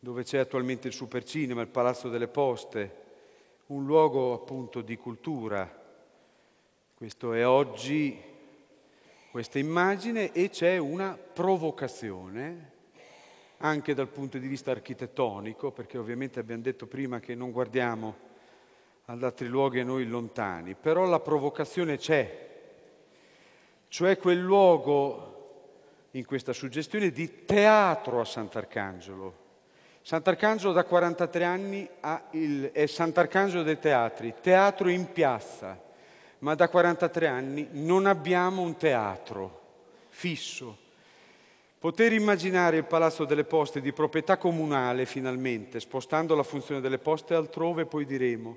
dove c'è attualmente il Supercinema, il Palazzo delle Poste, un luogo appunto di cultura. Questo è oggi questa immagine e c'è una provocazione anche dal punto di vista architettonico, perché ovviamente abbiamo detto prima che non guardiamo ad altri luoghi a noi lontani, però la provocazione c'è, cioè quel luogo in questa suggestione di teatro a Sant'Arcangelo. Sant'Arcangelo da 43 anni il, è Sant'Arcangelo dei teatri, teatro in piazza, ma da 43 anni non abbiamo un teatro fisso. Poter immaginare il Palazzo delle Poste di proprietà comunale finalmente, spostando la funzione delle poste altrove, poi diremo,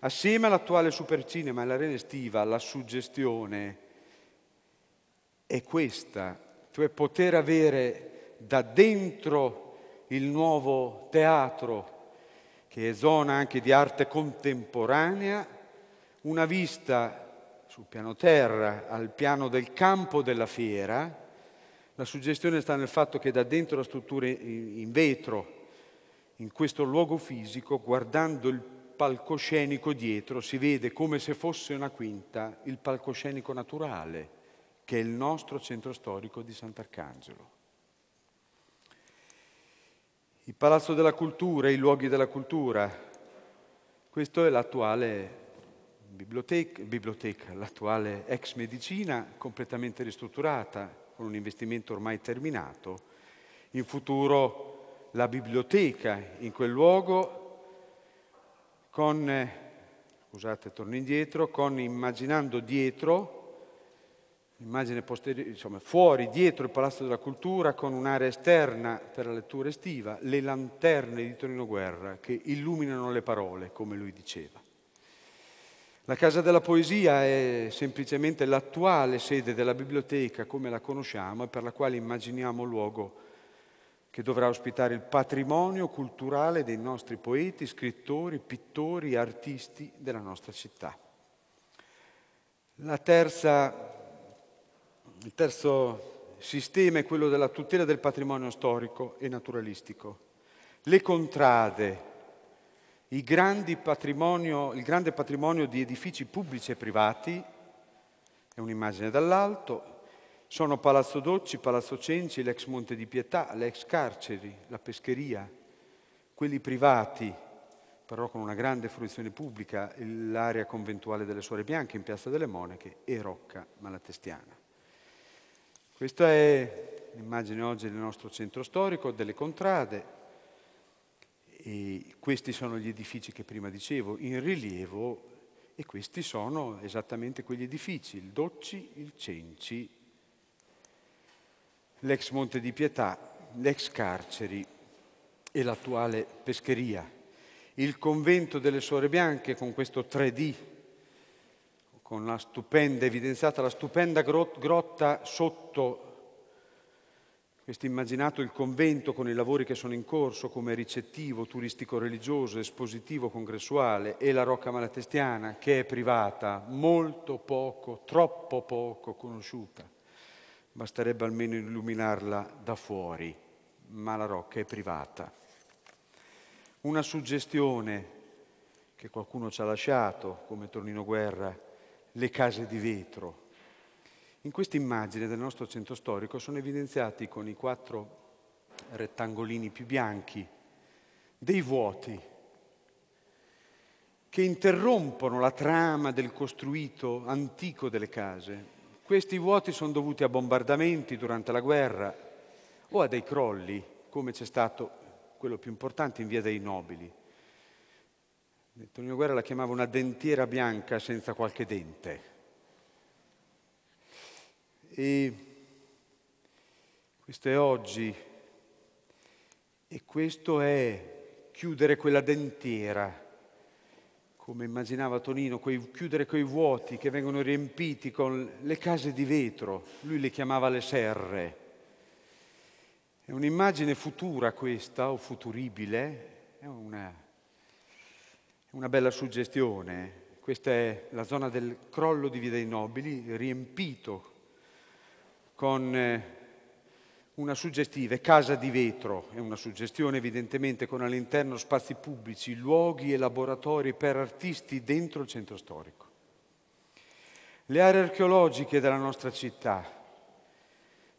Assieme all'attuale supercinema e all'arena estiva, la suggestione è questa, cioè poter avere da dentro il nuovo teatro, che è zona anche di arte contemporanea, una vista sul piano terra, al piano del campo della fiera. La suggestione sta nel fatto che da dentro la struttura in vetro, in questo luogo fisico, guardando il palcoscenico dietro si vede come se fosse una quinta il palcoscenico naturale, che è il nostro centro storico di Sant'Arcangelo. Il Palazzo della Cultura, i luoghi della cultura, questo è l'attuale biblioteca, biblioteca l'attuale ex medicina completamente ristrutturata, con un investimento ormai terminato. In futuro la biblioteca in quel luogo con, eh, scusate, torno indietro, con immaginando dietro, immagine posteriore, insomma, fuori, dietro il Palazzo della Cultura, con un'area esterna per la lettura estiva, le lanterne di Torino Guerra che illuminano le parole, come lui diceva. La Casa della Poesia è semplicemente l'attuale sede della biblioteca come la conosciamo e per la quale immaginiamo luogo che dovrà ospitare il patrimonio culturale dei nostri poeti, scrittori, pittori, artisti della nostra città. Terza, il terzo sistema è quello della tutela del patrimonio storico e naturalistico. Le contrade, il grande patrimonio di edifici pubblici e privati, è un'immagine dall'alto, sono Palazzo Docci, Palazzo Cenci, l'ex Monte di Pietà, l'ex carceri, la pescheria, quelli privati, però con una grande fruizione pubblica, l'area conventuale delle Suore Bianche in Piazza delle Monache e Rocca Malatestiana. Questa è l'immagine oggi del nostro centro storico, delle contrade. E questi sono gli edifici che prima dicevo in rilievo e questi sono esattamente quegli edifici, il Docci, il Cenci l'ex Monte di Pietà, l'ex carceri e l'attuale pescheria. Il convento delle Suore Bianche con questo 3D, con la stupenda, evidenziata la stupenda grotta sotto questo immaginato il convento con i lavori che sono in corso come ricettivo, turistico-religioso, espositivo, congressuale e la Rocca Malatestiana che è privata, molto poco, troppo poco conosciuta basterebbe almeno illuminarla da fuori, ma la rocca è privata. Una suggestione che qualcuno ci ha lasciato, come Tornino Guerra, le case di vetro. In questa immagine del nostro centro storico sono evidenziati con i quattro rettangolini più bianchi dei vuoti che interrompono la trama del costruito antico delle case, questi vuoti sono dovuti a bombardamenti durante la guerra o a dei crolli, come c'è stato quello più importante in via dei Nobili. Antonio Guerra la chiamava una dentiera bianca senza qualche dente. E questo è oggi e questo è chiudere quella dentiera come immaginava Tonino, quei, chiudere quei vuoti che vengono riempiti con le case di vetro, lui le chiamava le serre. È un'immagine futura questa, o futuribile, è una, una bella suggestione. Questa è la zona del crollo di Via dei Nobili, riempito con eh, una suggestiva casa di vetro, è una suggestione evidentemente con all'interno spazi pubblici, luoghi e laboratori per artisti dentro il centro storico. Le aree archeologiche della nostra città,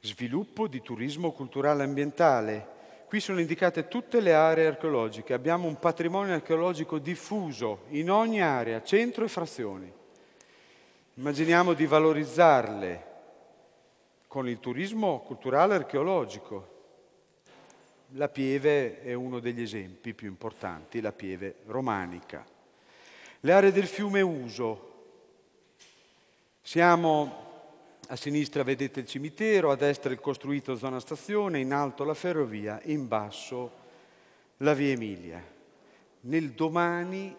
sviluppo di turismo culturale e ambientale. Qui sono indicate tutte le aree archeologiche, abbiamo un patrimonio archeologico diffuso in ogni area, centro e frazioni. Immaginiamo di valorizzarle, con il turismo culturale archeologico. La Pieve è uno degli esempi più importanti, la Pieve romanica. Le aree del fiume Uso. Siamo a sinistra vedete il cimitero, a destra il costruito zona stazione, in alto la ferrovia, in basso la via Emilia. Nel domani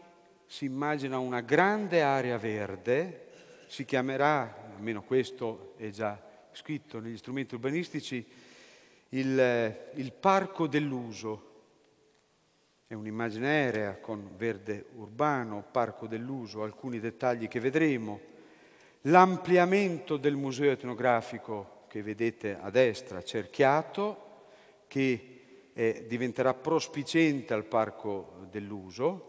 si immagina una grande area verde, si chiamerà, almeno questo è già scritto negli strumenti urbanistici il, eh, il parco dell'uso. È un'immagine aerea con verde urbano, parco dell'uso, alcuni dettagli che vedremo. L'ampliamento del museo etnografico che vedete a destra, cerchiato, che eh, diventerà prospicente al parco dell'uso,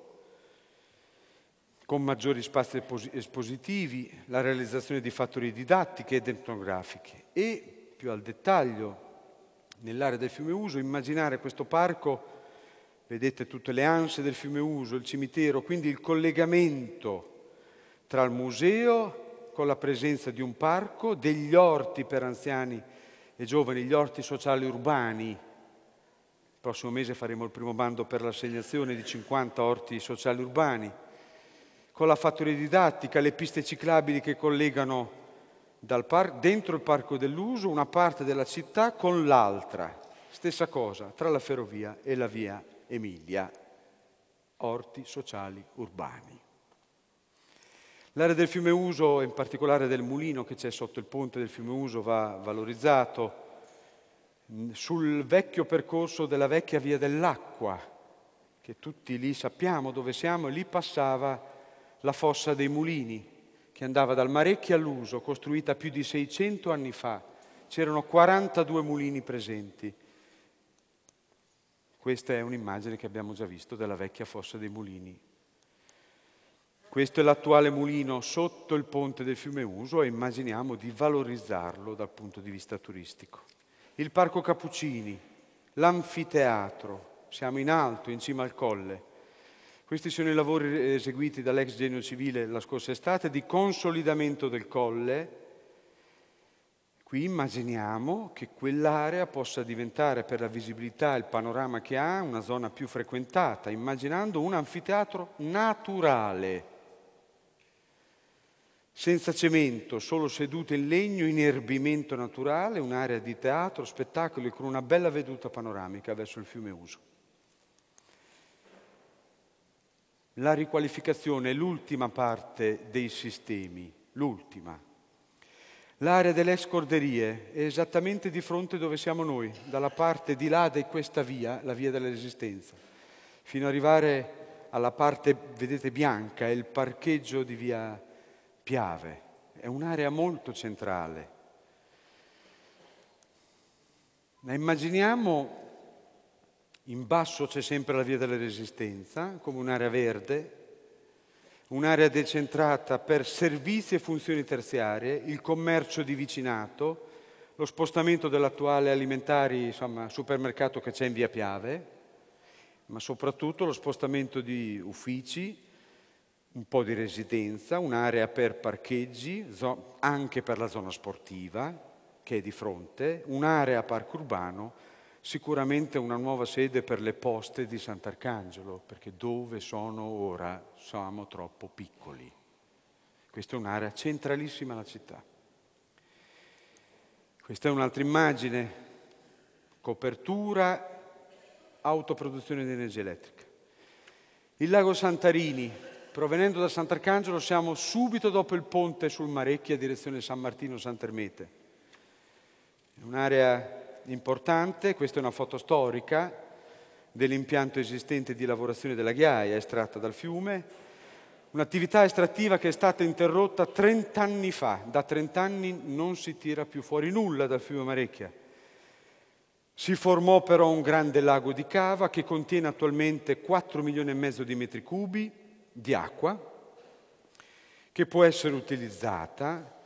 con maggiori spazi espositivi, la realizzazione di fattorie didattiche ed etnografiche e più al dettaglio nell'area del fiume Uso, immaginare questo parco, vedete tutte le anse del fiume Uso, il cimitero, quindi il collegamento tra il museo con la presenza di un parco, degli orti per anziani e giovani, gli orti sociali urbani. Il prossimo mese faremo il primo bando per l'assegnazione di 50 orti sociali urbani, con la fattoria didattica, le piste ciclabili che collegano par- dentro il parco dell'uso una parte della città con l'altra, stessa cosa tra la ferrovia e la via Emilia, orti sociali urbani. L'area del fiume Uso, in particolare del mulino che c'è sotto il ponte del fiume Uso, va valorizzato. Mm, sul vecchio percorso della vecchia via dell'acqua, che tutti lì sappiamo dove siamo, lì passava la fossa dei mulini, che andava dal Marecchi all'Uso, costruita più di 600 anni fa. C'erano 42 mulini presenti. Questa è un'immagine che abbiamo già visto della vecchia fossa dei mulini. Questo è l'attuale mulino sotto il ponte del fiume Uso e immaginiamo di valorizzarlo dal punto di vista turistico. Il Parco Cappuccini, l'anfiteatro, siamo in alto, in cima al colle, questi sono i lavori eh, eseguiti dall'ex genio civile la scorsa estate di consolidamento del colle. Qui immaginiamo che quell'area possa diventare per la visibilità e il panorama che ha una zona più frequentata, immaginando un anfiteatro naturale, senza cemento, solo sedute in legno, in erbimento naturale, un'area di teatro, spettacoli con una bella veduta panoramica verso il fiume Uso. La riqualificazione è l'ultima parte dei sistemi, l'ultima. L'area delle scorderie è esattamente di fronte dove siamo noi, dalla parte di là di questa via, la via della resistenza, fino ad arrivare alla parte, vedete, bianca, è il parcheggio di via Piave. È un'area molto centrale. La immaginiamo in basso c'è sempre la via della resistenza, come un'area verde, un'area decentrata per servizi e funzioni terziarie, il commercio di vicinato, lo spostamento dell'attuale alimentari, insomma, supermercato che c'è in via Piave, ma soprattutto lo spostamento di uffici, un po' di residenza, un'area per parcheggi, anche per la zona sportiva che è di fronte, un'area parco urbano Sicuramente una nuova sede per le poste di Sant'Arcangelo, perché dove sono ora siamo troppo piccoli. Questa è un'area centralissima alla città. Questa è un'altra immagine, copertura, autoproduzione di energia elettrica. Il lago Santarini, provenendo da Sant'Arcangelo, siamo subito dopo il ponte sul Marecchia, direzione San Martino-Santermete. È un'area importante, questa è una foto storica dell'impianto esistente di lavorazione della ghiaia estratta dal fiume, un'attività estrattiva che è stata interrotta 30 anni fa, da 30 anni non si tira più fuori nulla dal fiume Marecchia. Si formò però un grande lago di cava che contiene attualmente 4 milioni e mezzo di metri cubi di acqua che può essere utilizzata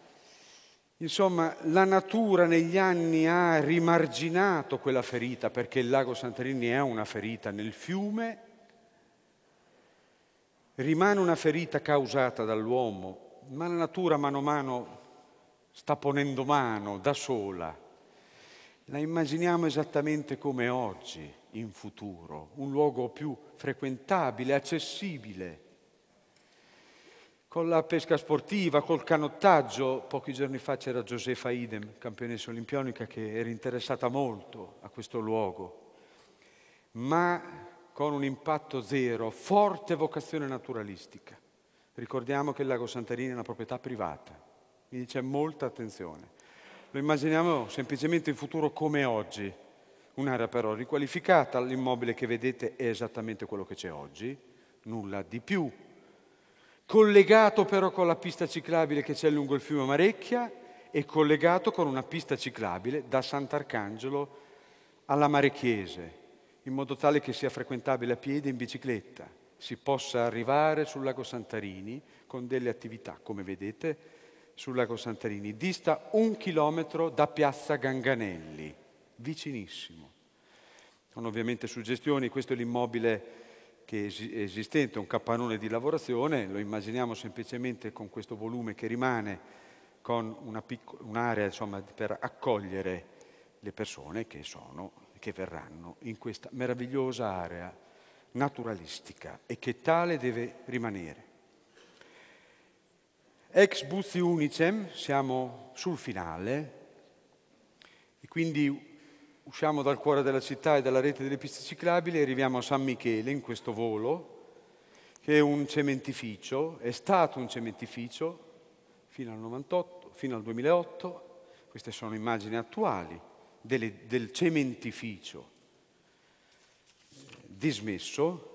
Insomma, la natura negli anni ha rimarginato quella ferita perché il lago Santorini è una ferita nel fiume, rimane una ferita causata dall'uomo, ma la natura mano a mano sta ponendo mano da sola. La immaginiamo esattamente come oggi, in futuro, un luogo più frequentabile, accessibile con la pesca sportiva, col canottaggio. Pochi giorni fa c'era Josefa Idem, campionessa olimpionica, che era interessata molto a questo luogo, ma con un impatto zero, forte vocazione naturalistica. Ricordiamo che il lago Santarini è una proprietà privata, quindi c'è molta attenzione. Lo immaginiamo semplicemente in futuro come oggi, un'area però riqualificata, l'immobile che vedete è esattamente quello che c'è oggi, nulla di più, collegato però con la pista ciclabile che c'è lungo il fiume Marecchia e collegato con una pista ciclabile da Sant'Arcangelo alla Marechiese, in modo tale che sia frequentabile a piedi e in bicicletta, si possa arrivare sul lago Santarini con delle attività, come vedete, sul lago Santarini. Dista un chilometro da piazza Ganganelli, vicinissimo. Sono ovviamente suggestioni, questo è l'immobile che è esistente un capannone di lavorazione, lo immaginiamo semplicemente con questo volume che rimane, con picco- un'area insomma, per accogliere le persone che, sono, che verranno in questa meravigliosa area naturalistica e che tale deve rimanere. Ex Buzzi Unicem, siamo sul finale, e quindi usciamo dal cuore della città e dalla rete delle piste ciclabili e arriviamo a San Michele in questo volo, che è un cementificio, è stato un cementificio fino al 98, fino al 2008, queste sono immagini attuali delle, del cementificio dismesso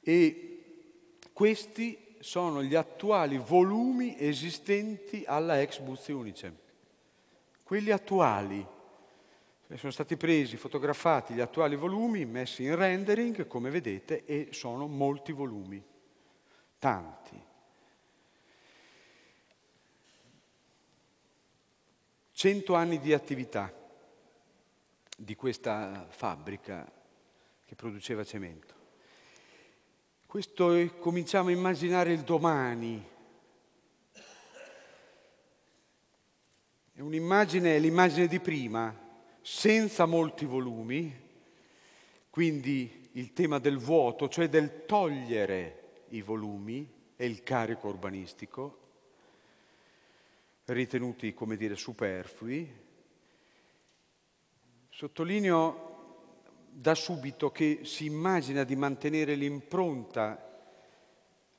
e questi sono gli attuali volumi esistenti alla ex Buzzi Unicem quelli attuali. Eh, sono stati presi, fotografati gli attuali volumi, messi in rendering, come vedete, e sono molti volumi, tanti. Cento anni di attività di questa fabbrica che produceva cemento. Questo, cominciamo a immaginare il domani, È un'immagine, è l'immagine di prima, senza molti volumi, quindi il tema del vuoto, cioè del togliere i volumi e il carico urbanistico, ritenuti, come dire, superflui. Sottolineo da subito che si immagina di mantenere l'impronta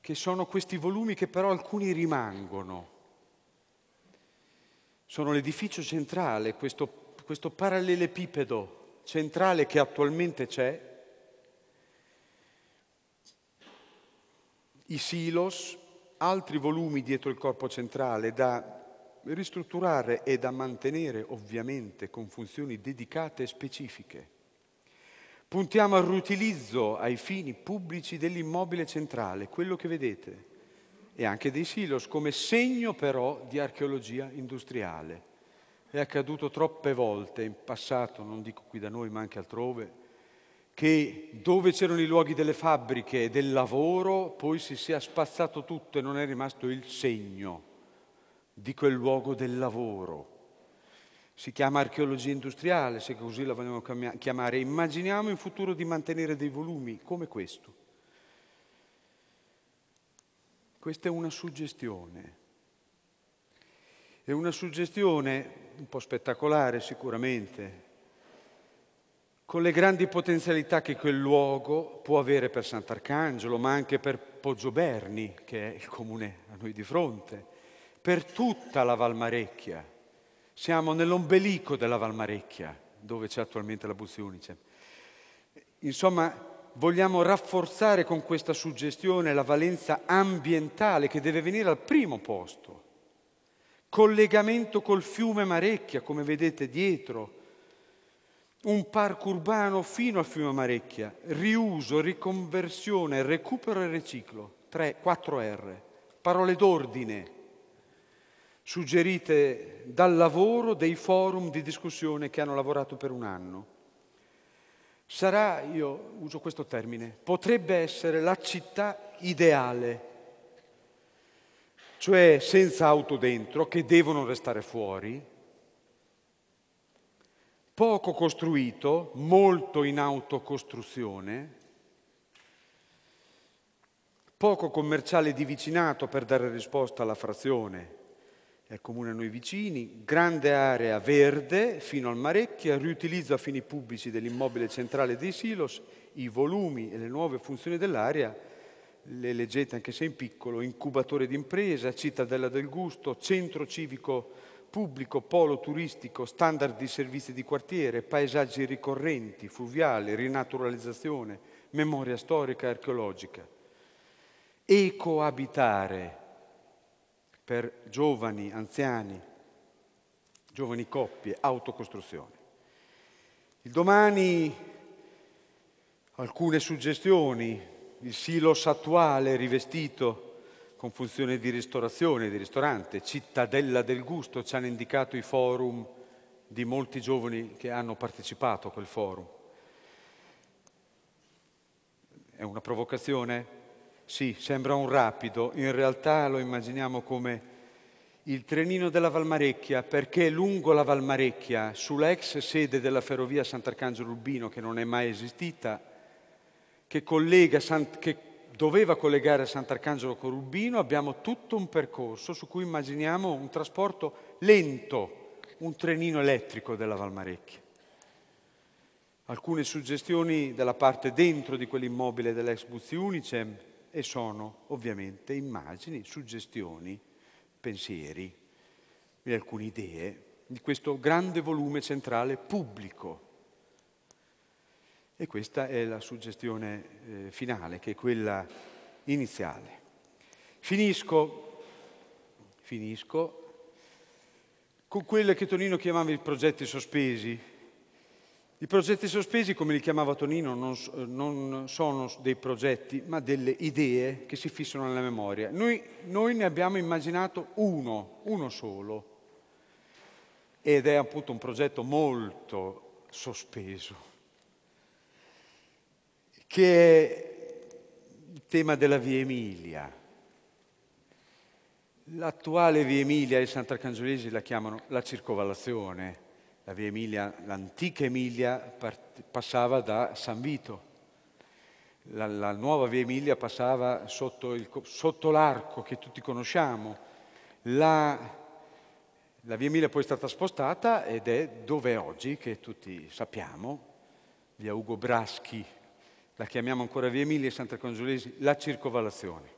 che sono questi volumi che però alcuni rimangono sono l'edificio centrale, questo, questo parallelepipedo centrale che attualmente c'è, i silos, altri volumi dietro il corpo centrale da ristrutturare e da mantenere ovviamente con funzioni dedicate e specifiche. Puntiamo al riutilizzo ai fini pubblici dell'immobile centrale, quello che vedete, e anche dei silos, come segno però di archeologia industriale. È accaduto troppe volte in passato, non dico qui da noi ma anche altrove, che dove c'erano i luoghi delle fabbriche e del lavoro poi si sia spazzato tutto e non è rimasto il segno di quel luogo del lavoro. Si chiama archeologia industriale, se così la vogliamo chiamare. Immaginiamo in futuro di mantenere dei volumi come questo questa è una suggestione. È una suggestione un po' spettacolare sicuramente, con le grandi potenzialità che quel luogo può avere per Sant'Arcangelo, ma anche per Poggioberni, che è il comune a noi di fronte, per tutta la Valmarecchia. Siamo nell'ombelico della Valmarecchia, dove c'è attualmente la Buziunice. Insomma, vogliamo rafforzare con questa suggestione la valenza ambientale che deve venire al primo posto. Collegamento col fiume Marecchia, come vedete dietro, un parco urbano fino al fiume Marecchia, riuso, riconversione, recupero e riciclo, 3, 4 R, parole d'ordine suggerite dal lavoro dei forum di discussione che hanno lavorato per un anno sarà, io uso questo termine, potrebbe essere la città ideale, cioè senza auto dentro che devono restare fuori, poco costruito, molto in autocostruzione, poco commerciale di vicinato per dare risposta alla frazione è comune a noi vicini, grande area verde fino al Marecchia, riutilizzo a fini pubblici dell'immobile centrale dei silos, i volumi e le nuove funzioni dell'area le leggete anche se in piccolo, incubatore d'impresa, cittadella del gusto, centro civico pubblico, polo turistico, standard di servizi di quartiere, paesaggi ricorrenti, fluviali, rinaturalizzazione, memoria storica e archeologica. Eco abitare, per giovani, anziani, giovani coppie, autocostruzione. Il domani alcune suggestioni, il silos attuale rivestito con funzione di ristorazione, di ristorante, cittadella del gusto, ci hanno indicato i forum di molti giovani che hanno partecipato a quel forum. È una provocazione? Sì, sembra un rapido, in realtà lo immaginiamo come il trenino della Valmarecchia, perché lungo la Valmarecchia, sulla ex sede della ferrovia Sant'Arcangelo Urbino, che non è mai esistita, che, collega, che doveva collegare Sant'Arcangelo con Urbino, abbiamo tutto un percorso su cui immaginiamo un trasporto lento, un trenino elettrico della Valmarecchia. Alcune suggestioni della parte dentro di quell'immobile dell'ex Buzzi Unicem, e sono ovviamente immagini, suggestioni, pensieri e alcune idee di questo grande volume centrale pubblico. E questa è la suggestione eh, finale, che è quella iniziale. Finisco, finisco con quello che Tonino chiamava i progetti sospesi, i progetti sospesi, come li chiamava Tonino, non, eh, non, sono dei progetti, ma delle idee che si fissano nella memoria. Noi, noi ne abbiamo immaginato uno, uno solo, ed è appunto un progetto molto sospeso, che è il tema della Via Emilia. L'attuale Via Emilia, e Sant'Arcangiolesi la chiamano la circovallazione, la via Emilia, l'antica Emilia part- passava da San Vito, la, la, nuova via Emilia passava sotto, il, sotto l'arco che tutti conosciamo. La, la, via Emilia poi è stata spostata ed è dove è oggi, che tutti sappiamo, via Ugo Braschi, la chiamiamo ancora via Emilia e Santa Congiolesi, la circovalazione.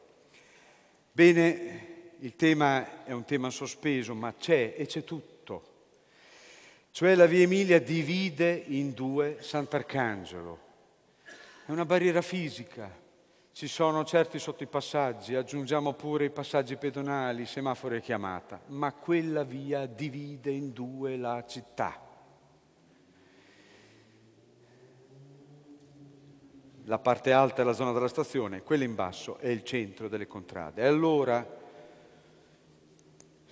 Bene, il tema è un tema sospeso, ma c'è e c'è tutto cioè la via Emilia divide in due Sant'Arcangelo. È una barriera fisica, ci sono certi sottopassaggi, aggiungiamo pure i passaggi pedonali, semafori e chiamata, ma quella via divide in due la città. La parte alta è la zona della stazione, quella in basso è il centro delle contrade. E allora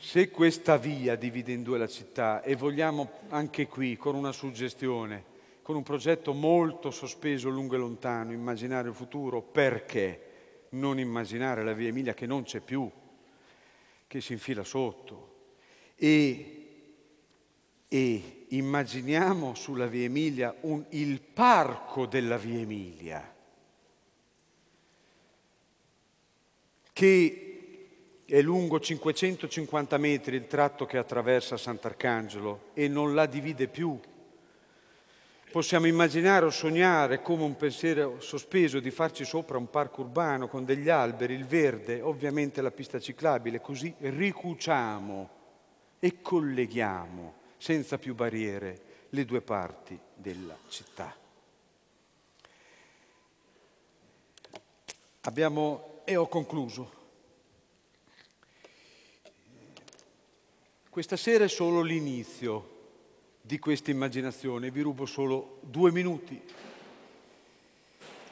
se questa via divide in due la città e vogliamo anche qui, con una suggestione, con un progetto molto sospeso, lungo e lontano, immaginare il futuro, perché non immaginare la via Emilia che non c'è più, che si infila sotto? E, e immaginiamo sulla via Emilia un, il parco della via Emilia, che è lungo 550 metri il tratto che attraversa Sant'Arcangelo e non la divide più. Possiamo immaginare o sognare come un pensiero sospeso di farci sopra un parco urbano con degli alberi, il verde, ovviamente la pista ciclabile, così ricuciamo e colleghiamo senza più barriere le due parti della città. Abbiamo, e ho concluso, Questa sera è solo l'inizio di questa immaginazione, vi rubo solo due minuti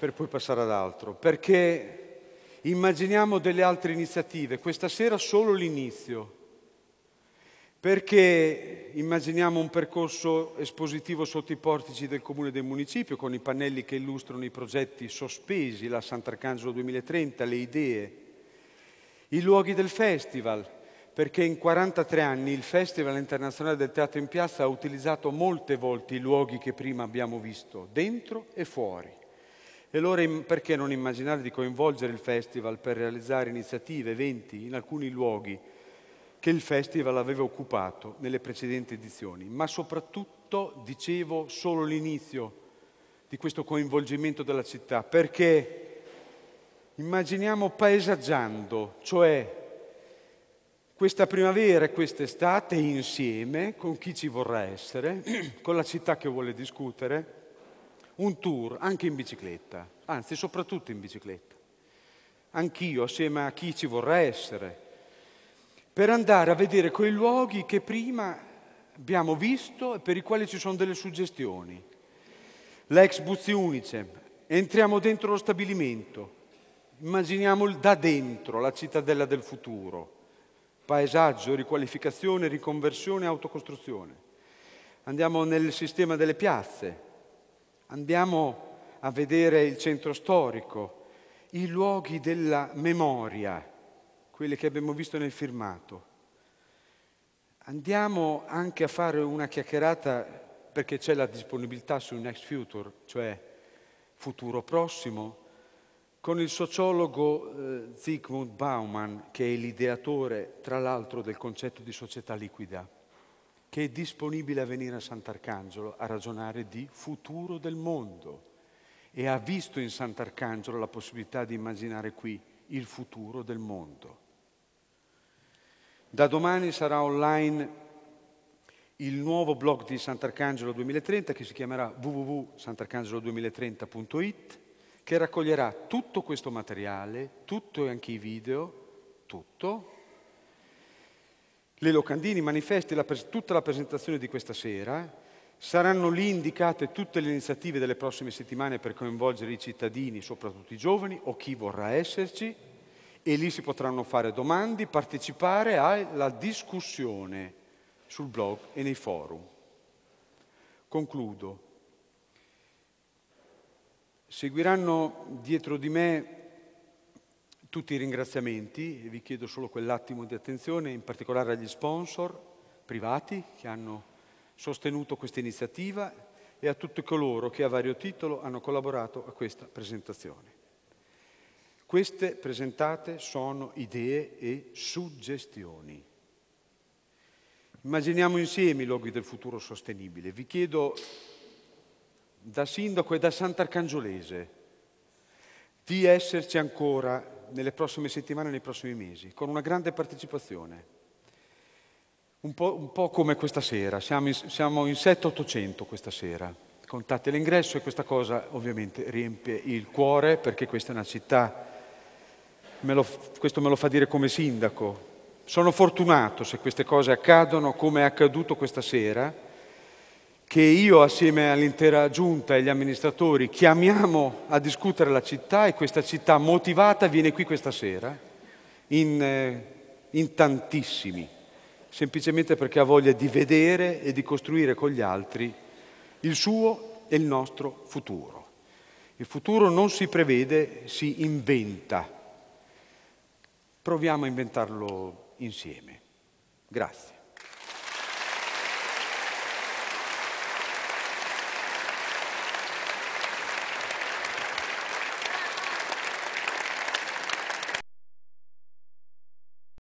per poi passare ad altro, perché immaginiamo delle altre iniziative, questa sera solo l'inizio, perché immaginiamo un percorso espositivo sotto i portici del comune e del municipio, con i pannelli che illustrano i progetti sospesi, la Sant'Arcangelo 2030, le idee, i luoghi del festival, perché in 43 anni il Festival Internazionale del Teatro in Piazza ha utilizzato molte volte i luoghi che prima abbiamo visto, dentro e fuori. E allora perché non immaginare di coinvolgere il festival per realizzare iniziative, eventi in alcuni luoghi che il festival aveva occupato nelle precedenti edizioni, ma soprattutto, dicevo, solo l'inizio di questo coinvolgimento della città, perché immaginiamo paesaggiando, cioè questa primavera e quest'estate insieme, con chi ci vorrà essere, con la città che vuole discutere, un tour anche in bicicletta, anzi soprattutto in bicicletta, anch'io assieme a chi ci vorrà essere, per andare a vedere quei luoghi che prima abbiamo visto e per i quali ci sono delle suggestioni. L'ex Buzzi Unice, entriamo dentro lo stabilimento, immaginiamo da dentro la cittadella del futuro paesaggio, riqualificazione, riconversione, autocostruzione. Andiamo nel sistema delle piazze, andiamo a vedere il centro storico, i luoghi della memoria, quelli che abbiamo visto nel firmato. Andiamo anche a fare una chiacchierata perché c'è la disponibilità sul Next Future, cioè futuro prossimo, con il sociologo eh, Zygmunt Bauman, che è l'ideatore, tra l'altro, del concetto di società liquida, che è disponibile a venire a Sant'Arcangelo a ragionare di futuro del mondo e ha visto in Sant'Arcangelo la possibilità di immaginare qui il futuro del mondo. Da domani sarà online il nuovo blog di Sant'Arcangelo 2030 che si chiamerà www.santarcangelo2030.it che raccoglierà tutto questo materiale, tutto e anche i video, tutto, le locandine, i manifesti, la tutta la presentazione di questa sera. Saranno lì indicate tutte le iniziative delle prossime settimane per coinvolgere i cittadini, soprattutto i giovani o chi vorrà esserci, e lì si potranno fare domande, partecipare alla discussione sul blog e nei forum. Concludo. Seguiranno dietro di me tutti i ringraziamenti e vi chiedo solo quell'attimo di attenzione, in particolare agli sponsor privati che hanno sostenuto questa iniziativa e a tutti coloro che a vario titolo hanno collaborato a questa presentazione. Queste presentate sono idee e suggestioni. Immaginiamo insieme i luoghi del futuro sostenibile. Vi chiedo da sindaco e da Sant'Arcangiolese, di esserci ancora nelle prossime settimane nei prossimi mesi, con una grande partecipazione. Un po', un po come questa sera, siamo in, in 7-800 questa sera, contate l'ingresso e questa cosa ovviamente riempie il cuore perché questa è una città, me lo, questo me lo fa dire come sindaco. Sono fortunato se queste cose accadono come è accaduto questa sera che io assieme all'intera giunta e agli amministratori chiamiamo a discutere la città e questa città motivata viene qui questa sera in, eh, in tantissimi, semplicemente perché ha voglia di vedere e di costruire con gli altri il suo e il nostro futuro. Il futuro non si prevede, si inventa. Proviamo a inventarlo insieme. Grazie.